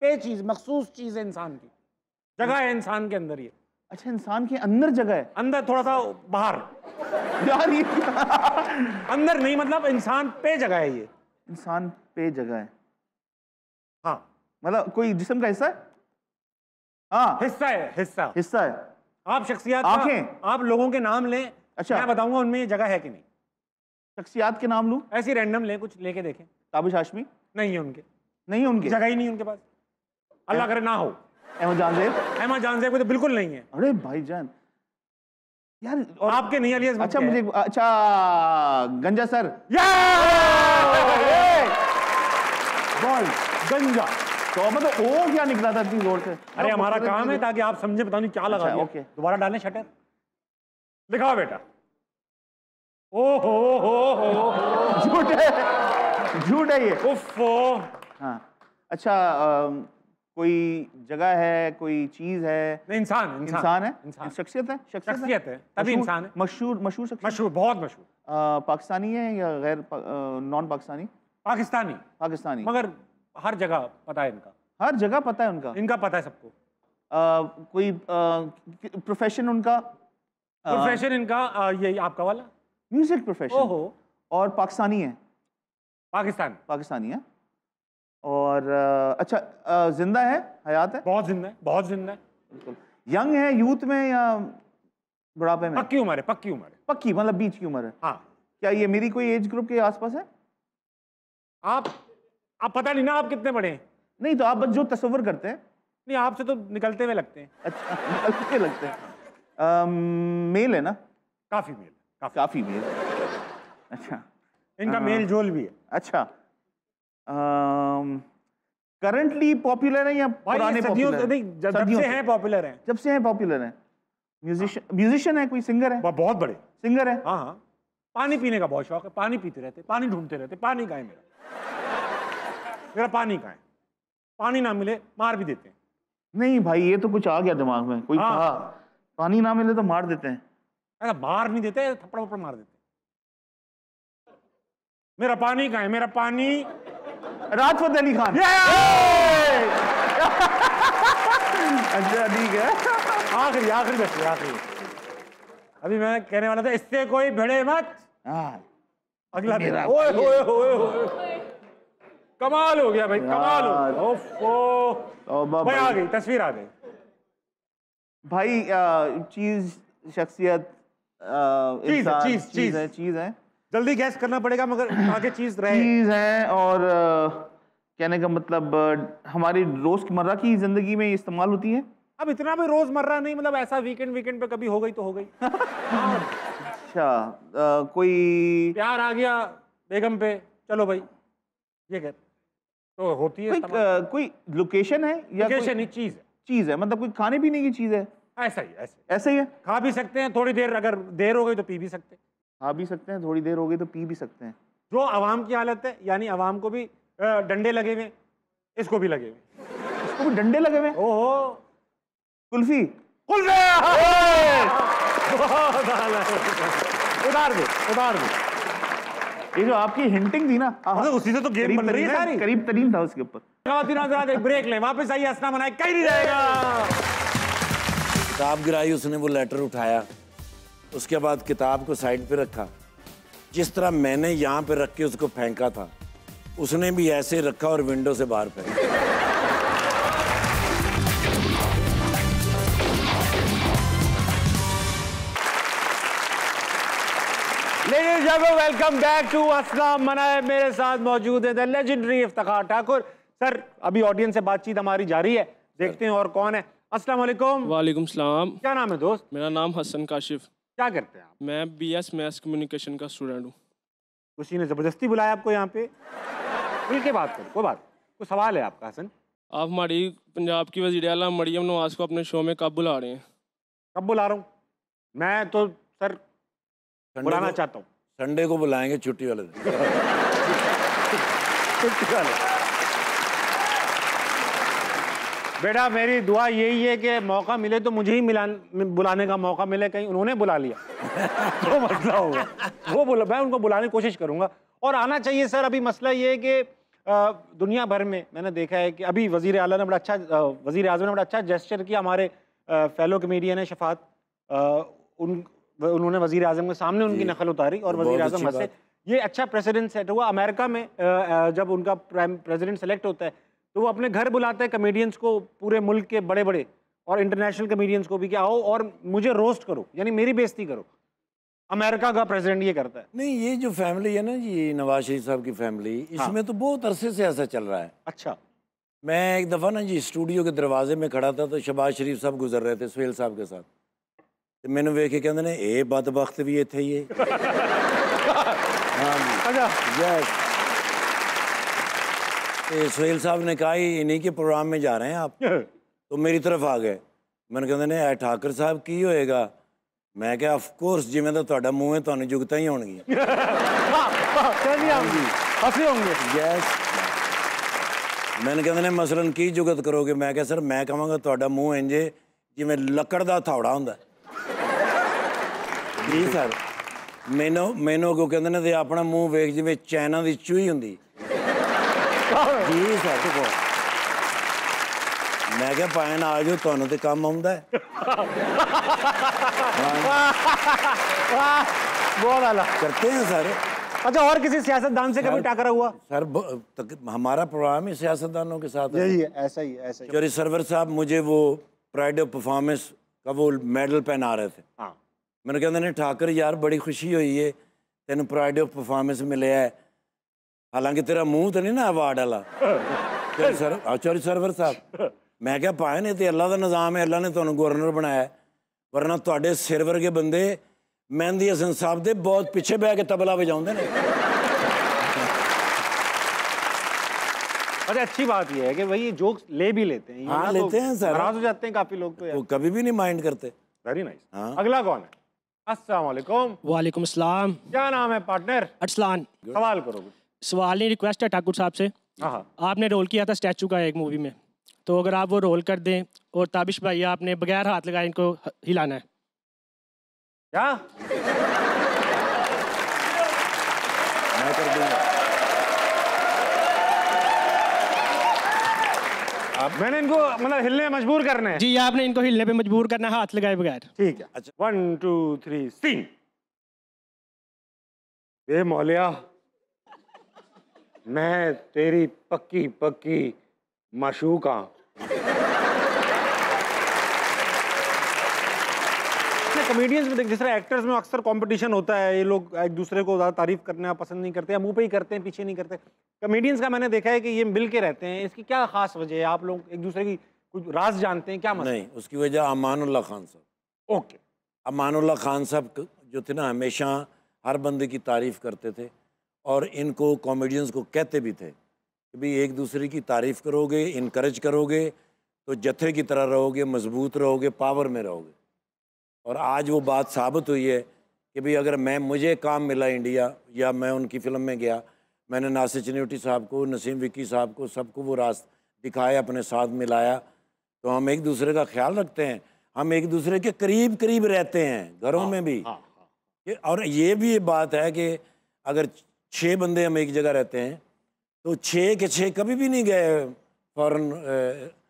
पे चीज़ मखसूस चीज़ है इंसान की जगह है इंसान के अंदर ये अच्छा इंसान के अंदर जगह है अंदर थोड़ा सा बाहर यार ये अंदर नहीं मतलब इंसान पे जगह है ये इंसान पे जगह है हाँ मतलब कोई जिसम का हिस्सा है हाँ हिस्सा है हिस्सा हिस्सा है आप शख्सियात आंखें आप लोगों के नाम लें अच्छा मैं बताऊंगा उनमें ये जगह है कि नहीं शख्सियात के नाम लूँ ऐसी रैंडम लें कुछ लेके देखें ताबिश हाशमी नहीं है उनके नहीं उनकी उनके जगह ही नहीं उनके पास अल्लाह करे ना हो अहमद जानजेब अहमद जानजेब को तो बिल्कुल नहीं है अरे भाई जान यार और आपके नहीं अलियास अच्छा मुझे अच्छा गंजा सर ये बॉल गंजा तो मतलब ओ क्या निकला था इतनी जोर से अरे हमारा काम है ताकि आप समझे पता नहीं क्या लगा ओके अच्छा, दोबारा डालें शटर दिखाओ बेटा ओ हो हो हो [LAUGHS] झूठ है झूठ है ये उफ हाँ अच्छा कोई जगह है कोई चीज है इंसान इंसान है इंसान शख्सियत है शख्सियत है तभी इंसान है मशहूर मशहूर मशहूर बहुत मशहूर पाकिस्तानी है या गैर नॉन पाकिस्तानी पाकिस्तानी पाकिस्तानी मगर हर जगह पता है इनका हर जगह पता है उनका इनका पता है सबको कोई प्रोफेशन उनका प्रोफेशन इनका ये आपका वाला म्यूजिक प्रोफेशन ओहो और पाकिस्तानी है पाकिस्तान पाकिस्तानी है और अच्छा जिंदा है हयात है बहुत जिंदा है बहुत जिंदा है बिल्कुल यंग है यूथ में या बुढ़ापे में पक्की उम्र है पक्की उम्र है पक्की मतलब बीच की उम्र है हाँ क्या ये मेरी कोई एज ग्रुप के आसपास है आप आप पता नहीं ना आप कितने बड़े हैं नहीं तो आप बस जो तस्वर करते हैं नहीं आपसे तो निकलते हुए लगते हैं अच्छा [LAUGHS] निकलते लगते हैं मेल है ना काफ़ी मेल काफ़ी काफ़ी मेल अच्छा इनका हाँ। मेल जोल भी है अच्छा करंटली पॉपुलर है या पुराने पॉपुलर नहीं जब, जब से हैं पॉपुलर हैं जब से हैं पॉपुलर हैं म्यूजिशियन म्यूजिशियन है कोई सिंगर है बहुत बड़े सिंगर है हाँ हाँ पानी पीने का बहुत शौक है पानी पीते रहते पानी ढूंढते रहते पानी का है मेरा मेरा पानी का है पानी ना मिले मार भी देते हैं नहीं भाई ये तो कुछ आ गया दिमाग में कोई हाँ। कहा पानी ना मिले तो मार देते हैं अरे मार नहीं देते थप्पड़ वप्पड़ मार देते मेरा पानी का है मेरा पानी राजफत अली खान [LAUGHS] अच्छा ठीक है आखिरी आखिरी बच्चे आखिरी अभी मैं कहने वाला था इससे कोई भिड़े मत हाँ। अगला मेरा ओए ओए ओए ओए कमाल हो गया भाई कमाल हो ओफो भाई आ गई तस्वीर आ गई भाई चीज शख्सियत चीज है चीज है जल्दी गैस करना पड़ेगा मगर आगे चीज रहे चीज है और कहने का मतलब हमारी रोजमर्रा की जिंदगी में इस्तेमाल होती है अब इतना भी रोजमर्रा नहीं मतलब ऐसा वीकेंड वीकेंड पे कभी हो गई तो हो गई [LAUGHS] अच्छा कोई प्यार आ गया बेगम पे चलो भाई ये कर तो होती है कोई, आ, कोई लोकेशन है या लोकेशन कोई... चीज है चीज है मतलब कोई खाने पीने की चीज है ऐसा ही ऐसा ऐसा ही है खा भी सकते हैं थोड़ी देर अगर देर हो गई तो पी भी सकते हैं खा भी सकते हैं थोड़ी देर हो गई तो पी भी सकते हैं जो आवाम की हालत है यानी आवाम को भी डंडे लगे हुए इसको भी लगे हुए इसको भी डंडे लगे हुए ओहो कुल्फी कुल्फे बहुत आला है। उतार दो उतार दो ये जो आपकी हिंटिंग थी ना मतलब उसी से तो गेम बन रही है सारी। करीब तरीन था उसके ऊपर एक ब्रेक ले वापस आइए हंसना मनाए कहीं नहीं जाएगा किताब गिराई उसने वो लेटर उठाया उसके बाद किताब को साइड पे रखा जिस तरह मैंने यहाँ पे रख के उसको फेंका था उसने भी ऐसे रखा और विंडो से बाहर फेंका वेलकम बैक टू मेरे साथ मौजूद है लेजेंडरी इफ्तार ठाकुर सर अभी ऑडियंस से बातचीत हमारी जारी है देखते हैं और कौन है अस्सलाम वालेकुम वालेकुम सलाम क्या नाम है दोस्त मेरा नाम हसन काशिफ क्या करते हैं आप मैं बी एस मैथ्स कम्युनिकेशन का स्टूडेंट हूँ उसी ने ज़बरदस्ती बुलाया आपको यहाँ पे खुल के बात करो कोई बात कोई सवाल है आपका हसन आप हमारी पंजाब की वजीर अला मरियम नवाज को अपने शो में कब बुला रहे हैं कब बुला रहा हूँ मैं तो सर बुलाना चाहता हूँ संडे को बुलाएंगे छुट्टी वाले दिन [LAUGHS] छुट्टी वाले बेटा मेरी दुआ यही है कि मौका मिले तो मुझे ही मिलान बुलाने का मौका मिले कहीं उन्होंने बुला लिया [LAUGHS] तो मसला होगा वो बोला मैं उनको बुलाने की कोशिश करूँगा और आना चाहिए सर अभी मसला ये है कि दुनिया भर में मैंने देखा है कि अभी वज़ी अला ने बड़ा अच्छा वज़ी अजम ने बड़ा अच्छा जेस्चर किया हमारे फेलो कमेडियन है शफात उन उन्होंने वजीर अजम के सामने उनकी नकल उतारी और वज़ी अजम ये अच्छा प्रेसिडेंट सेट हुआ अमेरिका में जब उनका प्राइम प्रेसिडेंट सेलेक्ट होता है तो वो अपने घर बुलाते हैं कमेडियंस को पूरे मुल्क के बड़े बड़े और इंटरनेशनल कमेडियंस को भी कि आओ और मुझे रोस्ट करो यानी मेरी बेजती करो अमेरिका का प्रेसिडेंट ये करता है नहीं ये जो फैमिली है ना ये नवाज शरीफ साहब की फैमिली हाँ। इसमें हाँ। तो बहुत अरसे से ऐसा चल रहा है अच्छा मैं एक दफ़ा ना जी स्टूडियो के दरवाजे में खड़ा था तो शबाज शरीफ साहब गुजर रहे थे सुहेल साहब के साथ तो मैंने वे के कहते ना ए बद वक्त भी इतने ही है [LAUGHS] हाँ जी अच्छा सुहेल साहब ने कहा इन्हीं के प्रोग्राम में जा रहे हैं आप तो मेरी तरफ आ गए मैंने ਕਹਿੰਦੇ ਨੇ ਐ ਠਾਕਰ ਸਾਹਿਬ ਕੀ ਹੋਏਗਾ ਮੈਂ ਕਿਹਾ ਆਫ ਕੋਰਸ ਜਿਵੇਂ ਦਾ ਤੁਹਾਡਾ ਮੂੰਹ ਹੈ ਤੁਹਾਨੂੰ ਜੁਗਤਾਂ ਹੀ ਹੋਣਗੀਆਂ ਕਹਿੰਦੀ ਆਉਂਗੀ ਹੱਸੇ ਹੋਣਗੇ ਯੈਸ ਮੈਨੂੰ ਕਹਿੰਦੇ ਨੇ ਮਸਲਨ ਕੀ ਜੁਗਤ ਕਰੋਗੇ ਮੈਂ ਕਿਹਾ ਸਰ ਮੈਂ ਕਹਾਂਗਾ ਤੁਹਾਡਾ ਮੂੰਹ ਇੰਜੇ ਜਿਵੇਂ ਲੱਕੜ ਦਾ ਥੌੜਾ ਹੁੰਦਾ ਜੀ ਸਰ ਮੈਨੂੰ ਮੈਨੂੰ ਕੋ ਕਹਿੰਦੇ ਨੇ ਤੇ ਆਪਣਾ ਮੂੰਹ ਵੇਖ ਜਿਵੇਂ ਚਾਈਨਾ ਦੀ ਚੂਹੀ ਹੁੰਦੀ [LAUGHS] ਕੰਮ ਮੈਂ ਕਿਹਾ ਪਾਇਨ ਆ ਜਾਓ ਤੁਹਾਨੂੰ ਤੇ ਕੰਮ ਆਉਂਦਾ ਹੈ अच्छा और किसी सियासतदान से कभी हुआ सर तक, हमारा प्रोग्राम ही सियासतदानों के साथ है ऐसा ही ऐसा ही सरवर साहब मुझे वो प्राइड ऑफ परफॉर्मेंस का वो मेडल पहना रहे थे हाँ मैंने ठाकर यार बड़ी खुशी हुई है तेन प्राइड ऑफ परफॉर्मेंस मिले है हालांकि तेरा मुंह तो नहीं ना अवार्ड वाला [LAUGHS] आचार्य सरवर साहब मैं क्या पाया नहीं तो अल्लाह का निज़ाम है अल्लाह ने ਤੁਹਾਨੂੰ गवर्नर बनाया वरना ਤੁਹਾਡੇ ਸਿਰ ਵਰਗੇ ਬੰਦੇ ਮਹਿੰਦੀ ਹਸਨ ਸਾਹਿਬ ਦੇ ਬਹੁਤ ਪਿੱਛੇ ਬਹਿ ਕੇ ਤਬਲਾ ਵਜਾਉਂਦੇ ਨੇ अरे अच्छी बात ये है कि भाई जोक्स ले भी लेते हैं हाँ तो लेते हैं सर हो जाते हैं काफी लोग तो यार वो कभी भी नहीं माइंड करते वेरी नाइस हाँ। अगला कौन है अस्सलाम वालेकुम वालेकुम अस्सलाम क्या नाम है पार्टनर अरसलान सवाल करो कुछ सवाल नहीं रिक्वेस्ट है ठाकुर साहब से हाँ, हाँ। आपने रोल किया था स्टैचू का एक मूवी में तो अगर आप वो रोल कर दें और ताबिश भाई आपने बगैर हाथ लगाए इनको हिलाना है क्या मैं कर दूंगा मैंने इनको मतलब हिलने मजबूर करना है जी आपने इनको हिलने पे मजबूर करना है हाथ लगाए बगैर ठीक है अच्छा वन टू थ्री सीन बे मौलिया मैं तेरी पक्की पक्की मशूका कॉमेडियंस में देख जिस तरह एक्टर्स में अक्सर कंपटीशन होता है ये लोग एक दूसरे को ज़्यादा तारीफ करना पसंद नहीं करते हैं मुंह पे ही करते हैं पीछे नहीं करते कॉमेडियंस का मैंने देखा है कि ये मिल के रहते हैं इसकी क्या खास वजह है आप लोग एक दूसरे की कुछ राज जानते हैं क्या मतलब नहीं उसकी वजह अमानुल्ला खान साहब ओके अमानुल्ला खान साहब जो थे ना हमेशा हर बंदे की तारीफ करते थे और इनको कॉमेडियंस को कहते भी थे कि भाई एक दूसरे की तारीफ़ करोगे इनक्रेज करोगे तो जत्थे की तरह रहोगे मजबूत रहोगे पावर में रहोगे और आज वो बात साबित हुई है कि भाई अगर मैं मुझे काम मिला इंडिया या मैं उनकी फ़िल्म में गया मैंने नासिर चन्यूटी साहब को नसीम विक्की साहब को सबको वो रास्ता दिखाया अपने साथ मिलाया तो हम एक दूसरे का ख्याल रखते हैं हम एक दूसरे के करीब करीब रहते हैं घरों हाँ, में भी हाँ, हाँ। और ये भी बात है कि अगर छः बंदे हम एक जगह रहते हैं तो छः के छः कभी भी नहीं गए फॉरन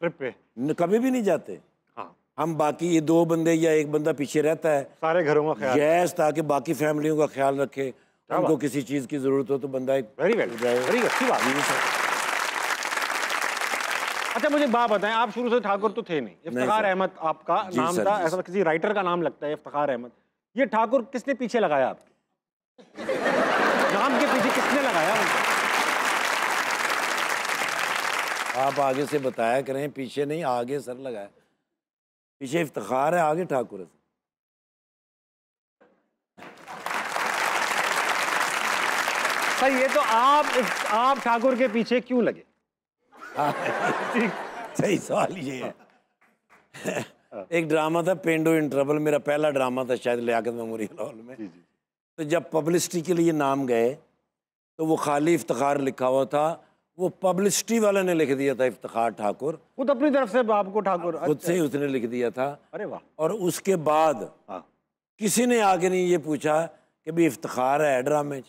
ट्रिप पे कभी भी नहीं जाते हाँ हम बाकी ये दो बंदे या एक बंदा पीछे रहता है सारे घरों का ख्याल यस ताकि बाकी फैमिलियों का ख्याल रखे उनको किसी चीज़ की ज़रूरत हो तो बंदा एक वेरी वेल वेरी अच्छी बात अच्छा मुझे बात बताएं आप शुरू से ठाकुर तो थे नहीं इफ्तार अहमद आपका नाम था ऐसा किसी राइटर का नाम लगता है इफ्तार अहमद ये ठाकुर किसने पीछे लगाया आप नाम के पीछे किसने लगाया आप आगे से बताया करें पीछे नहीं आगे सर लगाया पीछे इफ्तार है आगे ठाकुर है सर ये तो आप आप ठाकुर के पीछे क्यों लगे हाँ, सही सवाल ये है हाँ। एक ड्रामा था पेंडो इन ट्रबल मेरा पहला ड्रामा था शायद लियाकत मेमोरियल हॉल में जी जी। तो जब पब्लिसिटी के लिए नाम गए तो वो खाली इफ्तार लिखा हुआ था वो पब्लिसिटी वाले ने लिख दिया था इफ्तार ठाकुर खुद अपनी तरफ से बाप को ठाकुर खुद अच्छा। से ही अच्छा। उसने लिख दिया था अरे वाह और उसके बाद हाँ। किसी ने आगे नहीं ये पूछा कि भाई इफ्तार है ड्रामे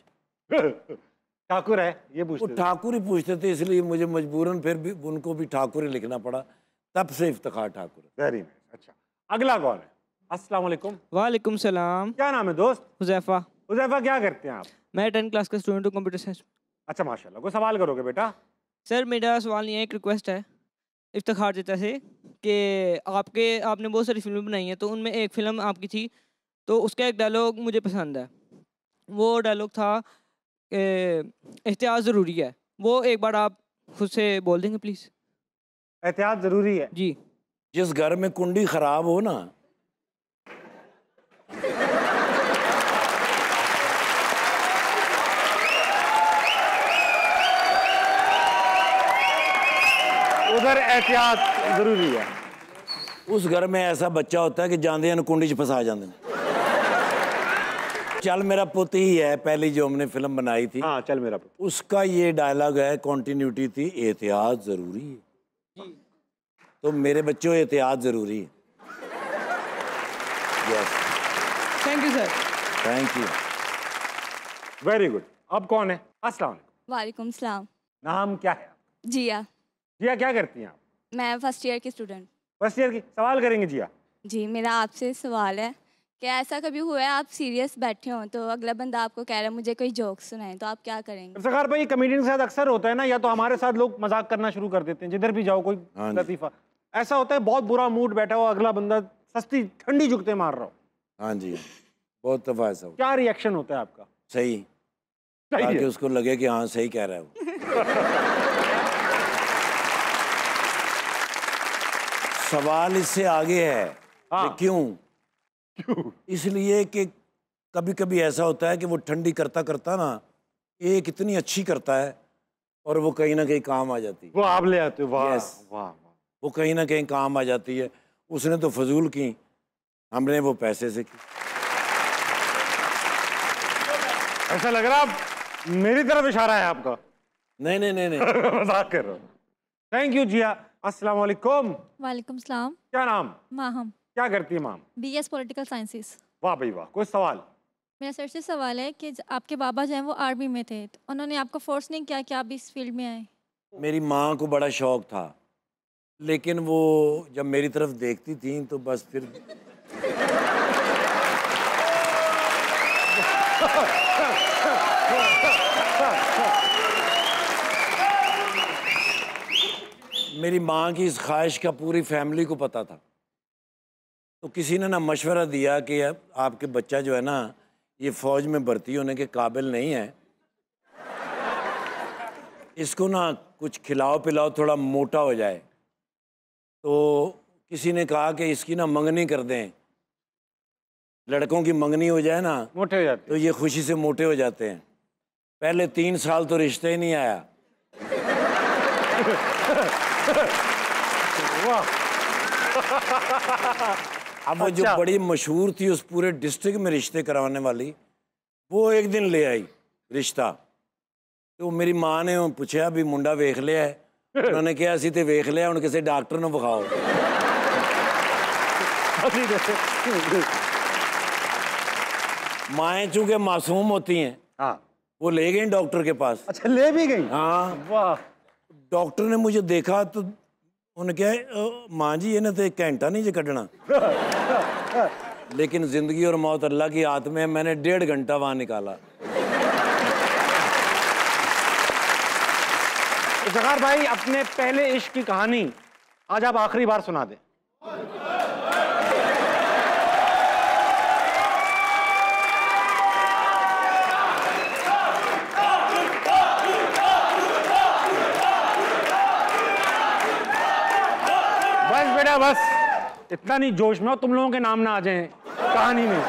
ठाकुर है ये पूछते ठाकुर ही पूछते थे इसलिए मुझे मजबूरन फिर भी उनको भी ठाकुर ही लिखना पड़ा तब से इफ्तार ठाकुर वेरी अच्छा अगला कौन है अस्सलाम वालेकुम वालेकुम सलाम क्या नाम है दोस्त हुजैफा उजैफा क्या करते हैं आप मैं टेंथ क्लास का स्टूडेंट हूँ कंप्यूटर साइंस अच्छा माशाल्लाह कोई सवाल करोगे बेटा सर मेरा सवाल ये एक रिक्वेस्ट है इफ्तार जता से कि आपके आपने बहुत सारी फिल्में बनाई हैं तो उनमें एक फ़िल्म आपकी थी तो उसका एक डायलॉग मुझे पसंद है वो डायलॉग था एहतियात ज़रूरी है वो एक बार आप खुद से बोल देंगे प्लीज़ एहतियात ज़रूरी है जी जिस घर में कुंडी ख़राब हो ना मगर एहतियात जरूरी है उस घर में ऐसा बच्चा होता है कि जाते हैं कुंडी फसा जाते हैं चल मेरा पुत ही है पहली जो हमने फिल्म बनाई थी हाँ चल मेरा पुत उसका ये डायलॉग है कॉन्टीन्यूटी थी एहतियात जरूरी है तो मेरे बच्चों एहतियात जरूरी है thank you sir thank you very good अब कौन है अस्सलाम वालेकुम सलाम नाम क्या है जिया जिया क्या करती हैं आप मैं फर्स्ट ईयर की स्टूडेंट फर्स्ट ईयर की सवाल करेंगे जिया जी मेरा आपसे सवाल है कि ऐसा कभी हुआ है आप सीरियस बैठे हो तो अगला बंदा आपको कह रहा है मुझे कोई जोक सुनाए तो आप क्या करेंगे सरकार भाई कमेडियन के साथ अक्सर होता है ना या तो हमारे साथ लोग मजाक करना शुरू कर देते हैं जिधर भी जाओ कोई हाँ लतीफ़ा ऐसा होता है बहुत बुरा मूड बैठा हो अगला बंदा सस्ती ठंडी झुकते मार रहा हो हाँ जी बहुत तफा ऐसा क्या रिएक्शन होता है आपका सही है। उसको लगे कि हाँ सही कह रहा है वो [LAUGHS] सवाल इससे आगे है हाँ। क्यों क्यों इसलिए कि कभी कभी ऐसा होता है कि वो ठंडी करता करता ना एक इतनी अच्छी करता है और वो कहीं ना कहीं काम आ जाती है वो आप ले आते हो वाह वाह वो कहीं ना कहीं काम आ जाती है उसने तो फजूल की हमने वो पैसे से की ऐसा लग रहा आप मेरी तरफ इशारा है आपका नहीं नहीं नहीं नहीं [LAUGHS] मजाक कर रहा हूँ थैंक यू जिया अस्सलाम वालेकुम वालेकुम सलाम क्या नाम माहम क्या करती है माम बीएस पॉलिटिकल साइंसेस वाह भाई वाह कोई सवाल मेरा सर से सवाल है कि आपके बाबा जो हैं वो आर्मी में थे तो उन्होंने आपको फोर्स नहीं किया कि आप इस फील्ड में आए मेरी माँ को बड़ा शौक था लेकिन वो जब मेरी तरफ देखती थी तो बस फिर [LAUGHS] मेरी माँ की इस ख्वाहिश का पूरी फैमिली को पता था तो किसी ने ना मशवरा दिया कि आपके बच्चा जो है ना ये फ़ौज में भर्ती होने के काबिल नहीं है इसको ना कुछ खिलाओ पिलाओ थोड़ा मोटा हो जाए तो किसी ने कहा कि इसकी ना मंगनी कर दें लड़कों की मंगनी हो जाए ना मोटे हो जाते तो ये खुशी से मोटे हो जाते हैं पहले तीन साल तो रिश्ते ही नहीं आया [LAUGHS] अब वो जो अच्छा। बड़ी मशहूर थी उस पूरे डिस्ट्रिक्ट में रिश्ते करवाने वाली वो एक दिन ले आई रिश्ता तो मेरी माँ ने पूछा भी मुंडा वेख लिया है उन्होंने कहा असी तो वेख लिया हूँ किसी डॉक्टर ने बखाओ तो- माए चूंकि मासूम होती हैं हाँ वो ले गई डॉक्टर के पास अच्छा ले भी गई हाँ वाह डॉक्टर ने मुझे देखा तो उन्हें क्या माँ जी इन्हें तो एक घंटा नहीं जो कटना [LAUGHS] लेकिन जिंदगी और मौत अल्लाह की हाथ में मैंने डेढ़ घंटा वहां निकाला इफ्तार भाई अपने पहले इश्क की कहानी आज आप आखिरी बार सुना दें मेरा बस इतना नहीं जोश में हो तुम लोगों के नाम ना आ जाए कहानी में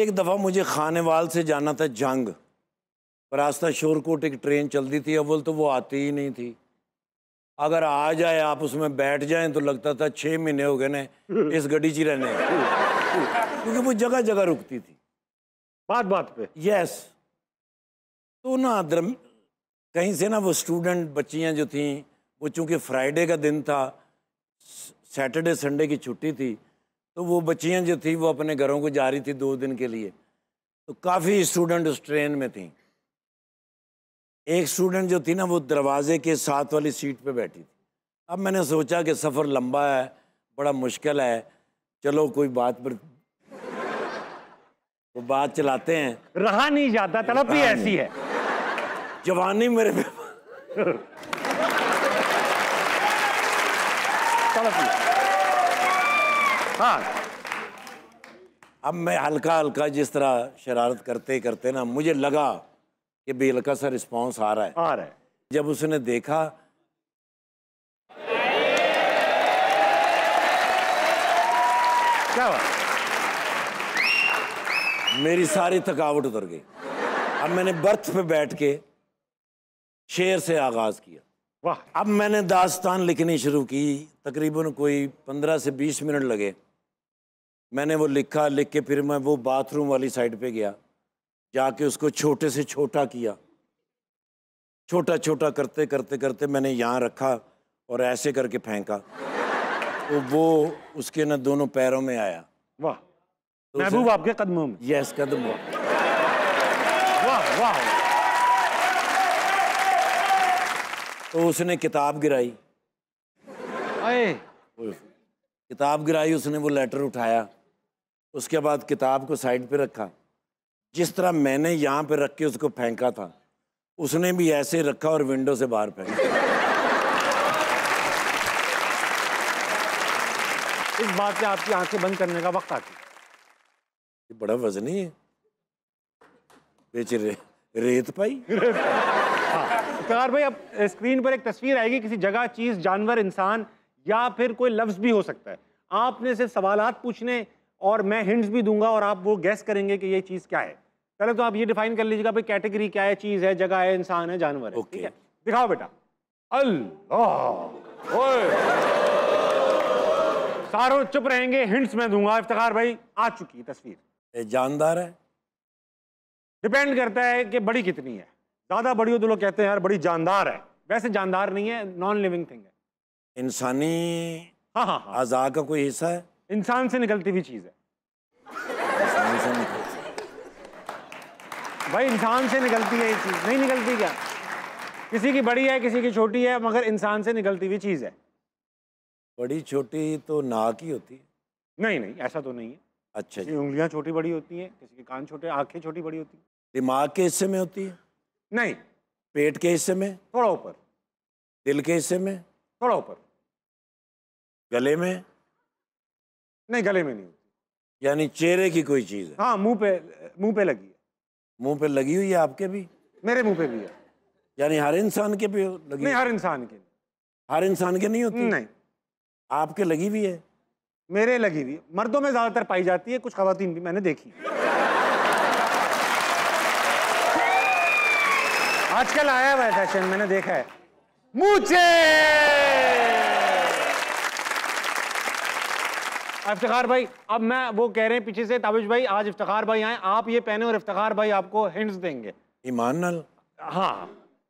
एक दफ़ा मुझे खानेवाल से जाना था जंग रास्ता शोरकोट एक ट्रेन चलती थी अव्वल तो वो आती ही नहीं थी अगर आ जाए आप उसमें बैठ जाएं तो लगता था छह महीने हो गए ना इस गड्डी ची रहने क्योंकि वो जगह जगह रुकती थी बात बात पे यस तो ना कहीं से ना वो स्टूडेंट बच्चियां जो थीं वो चूँकि फ्राइडे का दिन था सैटरडे संडे की छुट्टी थी तो वो बच्चियाँ जो थी वो अपने घरों को जा रही थी दो दिन के लिए तो काफ़ी स्टूडेंट उस ट्रेन में थी एक स्टूडेंट जो थी ना वो दरवाजे के साथ वाली सीट पे बैठी थी अब मैंने सोचा कि सफ़र लंबा है बड़ा मुश्किल है चलो कोई बात पर वो बात चलाते हैं रहा नहीं जाता तलब भी ऐसी है जवानी मेरे समझ लिया हाँ अब मैं हल्का हल्का जिस तरह शरारत करते करते ना मुझे लगा कि भी हल्का सा रिस्पॉन्स आ रहा है आ रहा है जब उसने देखा क्या मेरी सारी थकावट उतर गई अब मैंने बर्थ पे बैठ के शेर से आगाज किया वाह अब मैंने दास्तान लिखनी शुरू की तकरीबन कोई पंद्रह से बीस मिनट लगे मैंने वो लिखा लिख के फिर मैं वो बाथरूम वाली साइड पे गया जाके उसको छोटे से छोटा किया छोटा छोटा करते करते करते मैंने यहाँ रखा और ऐसे करके फेंका तो वो उसके ना दोनों पैरों में आया वाह तो महबूब आपके कदमों में यस कदमों वाह वाह तो उसने किताब गिराई आए। किताब गिराई उसने वो लेटर उठाया उसके बाद किताब को साइड पे रखा जिस तरह मैंने यहाँ पे रख के उसको फेंका था उसने भी ऐसे रखा और विंडो से बाहर फेंका इस बात से आपकी आंखें बंद करने का वक्त आती ये बड़ा वजनी है बेच रे, रेत पाई हाँ। कार भाई अब स्क्रीन पर एक तस्वीर आएगी किसी जगह चीज जानवर इंसान या फिर कोई लफ्ज भी हो सकता है आपने सिर्फ सवाल पूछने और मैं हिंट्स भी दूंगा और आप वो गैस करेंगे कि ये चीज़ क्या है पहले तो आप ये डिफाइन कर लीजिएगा भाई कैटेगरी क्या है चीज़ है जगह है इंसान है जानवर है ओके दिखाओ बेटा अल्लाह सारों चुप रहेंगे हिंट्स में दूंगा इफ्तार भाई आ चुकी है तस्वीर जानदार है डिपेंड करता है कि बड़ी कितनी है ज़्यादा बड़ी हो तो लोग कहते हैं यार बड़ी जानदार है वैसे जानदार नहीं है नॉन लिविंग थिंग है इंसानी हाँ हाँ हाँ आज़ा का कोई हिस्सा है इंसान से निकलती हुई चीज़ है भाई इंसान से निकलती है ये चीज़ नहीं निकलती क्या किसी की बड़ी है किसी की छोटी है मगर इंसान से निकलती हुई चीज़ है बड़ी छोटी तो नाक ही होती है नहीं नहीं ऐसा तो नहीं है अच्छा उंगलियां छोटी बड़ी होती हैं किसी के कान छोटे आंखें छोटी बड़ी होती हैं दिमाग के हिस्से में होती है नहीं पेट के हिस्से में थोड़ा ऊपर दिल के हिस्से में थोड़ा ऊपर गले में नहीं गले में नहीं होती यानी चेहरे की कोई चीज है हाँ मुंह पे मुंह पे लगी है मुंह पे लगी हुई है आपके भी मेरे मुंह पे भी है यानी हर इंसान के भी लगी नहीं हर इंसान के हर इंसान के नहीं होती नहीं आपके लगी हुई है मेरे लगी हुई मर्दों में ज्यादातर पाई जाती है कुछ खातन भी मैंने देखी आजकल आया हुआ है फैशन मैंने देखा है मुझे इफ्तार भाई अब मैं वो कह रहे हैं पीछे से ताबिश भाई आज इफ्तार भाई आए आप ये पहने और इफ्तार भाई आपको हिंट्स देंगे ईमान नल हाँ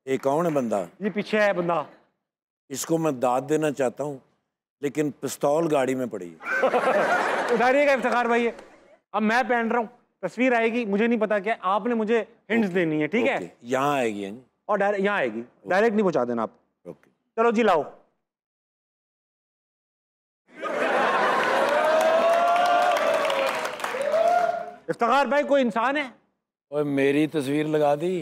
ये कौन है बंदा ये पीछे है बंदा इसको मैं दाद देना चाहता हूँ लेकिन पिस्तौल गाड़ी में पड़ी है [LAUGHS] उठारिएगा इफ्तार भाई अब मैं पहन रहा हूँ तस्वीर आएगी मुझे नहीं पता क्या आपने मुझे हिंट्स देनी है ठीक है यहाँ आएगी हाँ और डायरेक्ट यहाँ आएगी डायरेक्ट नहीं पहुँचा देना आप ओके चलो जी लाओ इफ्तार भाई कोई इंसान है ओए मेरी तस्वीर लगा दी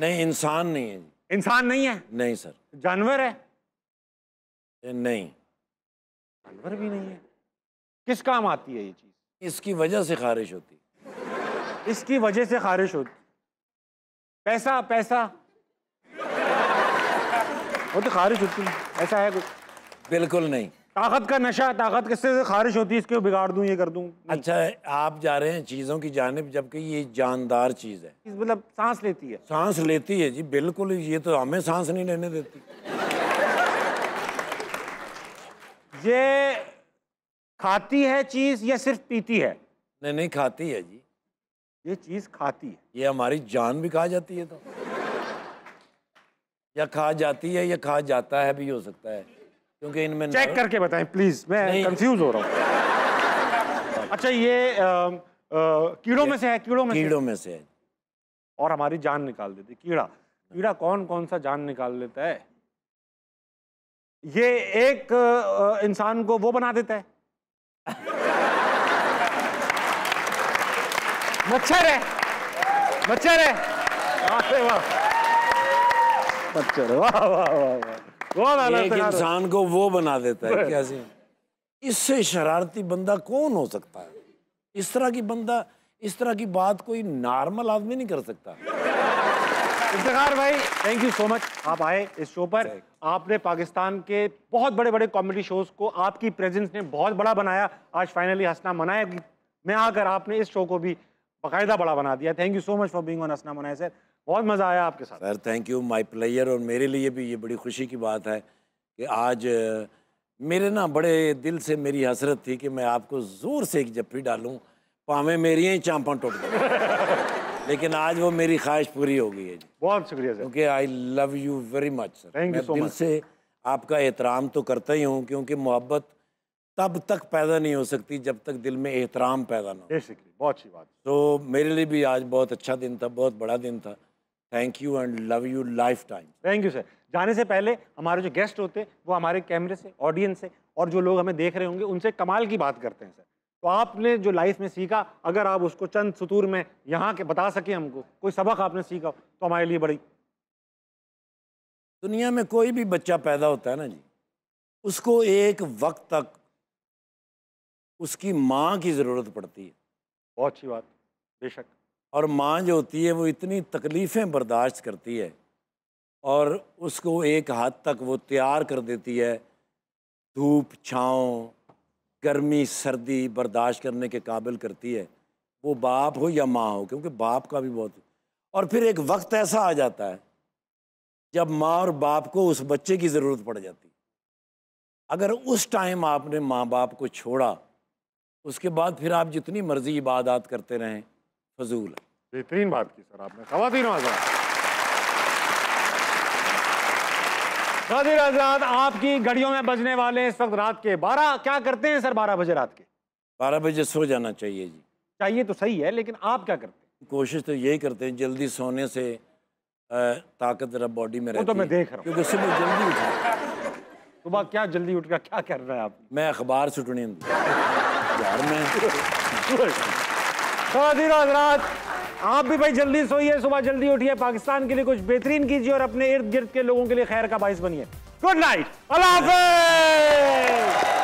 नहीं इंसान नहीं है इंसान नहीं है नहीं सर जानवर है नहीं जानवर भी नहीं है किस काम आती है ये चीज़ इसकी वजह से खारिश होती इसकी वजह से खारिश होती पैसा पैसा वो तो खारिश होती है ऐसा है कुछ बिल्कुल नहीं ताकत का नशा ताकत किससे खारिश होती है इसके बिगाड़ दूं ये कर दूं अच्छा आप जा रहे हैं चीज़ों की जानब जबकि ये जानदार चीज़ है मतलब सांस लेती है सांस लेती है जी बिल्कुल ये तो हमें सांस नहीं लेने देती ये खाती है चीज या सिर्फ पीती है नहीं नहीं खाती है जी ये चीज खाती है ये हमारी जान भी खा जाती है तो या खा जाती है या खा जाता है भी हो सकता है क्योंकि इनमें चेक करके बताएं प्लीज मैं कंफ्यूज हो रहा हूँ अच्छा ये आ, आ, कीड़ों में से है कीड़ों में कीड़ों में से है और हमारी जान निकाल देती कीड़ा हाँ। कीड़ा कौन कौन सा जान निकाल लेता है ये एक इंसान को वो बना देता है मच्छर है मच्छर है वाह मच्छर वाह वाह वाह इंसान को वो बना देता है क्या सीन इससे शरारती बंदा कौन हो सकता है इस तरह की बंदा इस तरह की बात कोई नॉर्मल आदमी नहीं कर सकता इफ्तार भाई थैंक यू सो मच आप आए इस शो पर आपने पाकिस्तान के बहुत बड़े बड़े कॉमेडी शोज को आपकी प्रेजेंस ने बहुत बड़ा बनाया आज फाइनली हंसना मनाया मैं आकर आपने इस शो को भी बाकायदा बड़ा बना दिया thank you so much for being on हंसना मनाया सर बहुत मज़ा आया आपके साथ sir thank you my player और मेरे लिए भी ये बड़ी खुशी की बात है कि आज मेरे ना बड़े दिल से मेरी हसरत थी कि मैं आपको ज़ोर से एक जप्पी डालूँ पावे मेरी ही चांपा टूट गई [LAUGHS] लेकिन आज वो मेरी ख्वाहिश पूरी हो गई है जी बहुत शुक्रिया सर क्योंकि I love you very much sir thank you so much से आपका एहतराम तो करता ही हूँ क्योंकि मोहब्बत तब तक पैदा नहीं हो सकती जब तक दिल में एहतराम पैदा ना हो बहुत अच्छी बात तो मेरे लिए भी आज बहुत अच्छा दिन था बहुत बड़ा दिन था thank you and love you lifetime thank you sir जाने से पहले हमारे जो गेस्ट होते हैं वो हमारे कैमरे से ऑडियंस से और जो लोग हमें देख रहे होंगे उनसे कमाल की बात करते हैं सर तो आपने जो लाइफ में सीखा अगर आप उसको चंद सतूर में यहाँ के बता सके हमको कोई सबक आपने सीखा तो हमारे लिए बड़ी दुनिया में कोई भी बच्चा पैदा होता है ना जी उसको एक वक्त तक उसकी माँ की ज़रूरत पड़ती है बहुत अच्छी बात बेशक और माँ जो होती है वो इतनी तकलीफ़ें बर्दाश्त करती है और उसको एक हद तक वो तैयार कर देती है धूप छाँव गर्मी सर्दी बर्दाश्त करने के काबिल करती है वो बाप हो या माँ हो क्योंकि बाप का भी बहुत और फिर एक वक्त ऐसा आ जाता है जब माँ और बाप को उस बच्चे की ज़रूरत पड़ जाती अगर उस टाइम आपने माँ बाप को छोड़ा उसके बाद फिर आप जितनी मर्जी इबादत करते रहें फजूल बेहतरीन बात की सर आपने खवातीन नाजिर आजाद आपकी घड़ियों में बजने वाले इस वक्त रात के बारह क्या करते हैं सर बारह बजे रात के बारह बजे सो जाना चाहिए जी चाहिए तो सही है लेकिन आप क्या करते हैं कोशिश तो यही करते हैं जल्दी सोने से ताकत बॉडी में तो रहती तो मैं देख रहा हूँ क्योंकि सुबह जल्दी उठा सुबह तो क्या जल्दी उठ कर क्या कर रहे हैं आप मैं अखबार सुटने [LAUGHS] [LAUGHS] आप भी भाई जल्दी सोइए सुबह जल्दी उठिए पाकिस्तान के लिए कुछ बेहतरीन कीजिए और अपने इर्द गिर्द के लोगों के लिए खैर का बाइस बनिए गुड नाइट अल्लाह हाफिज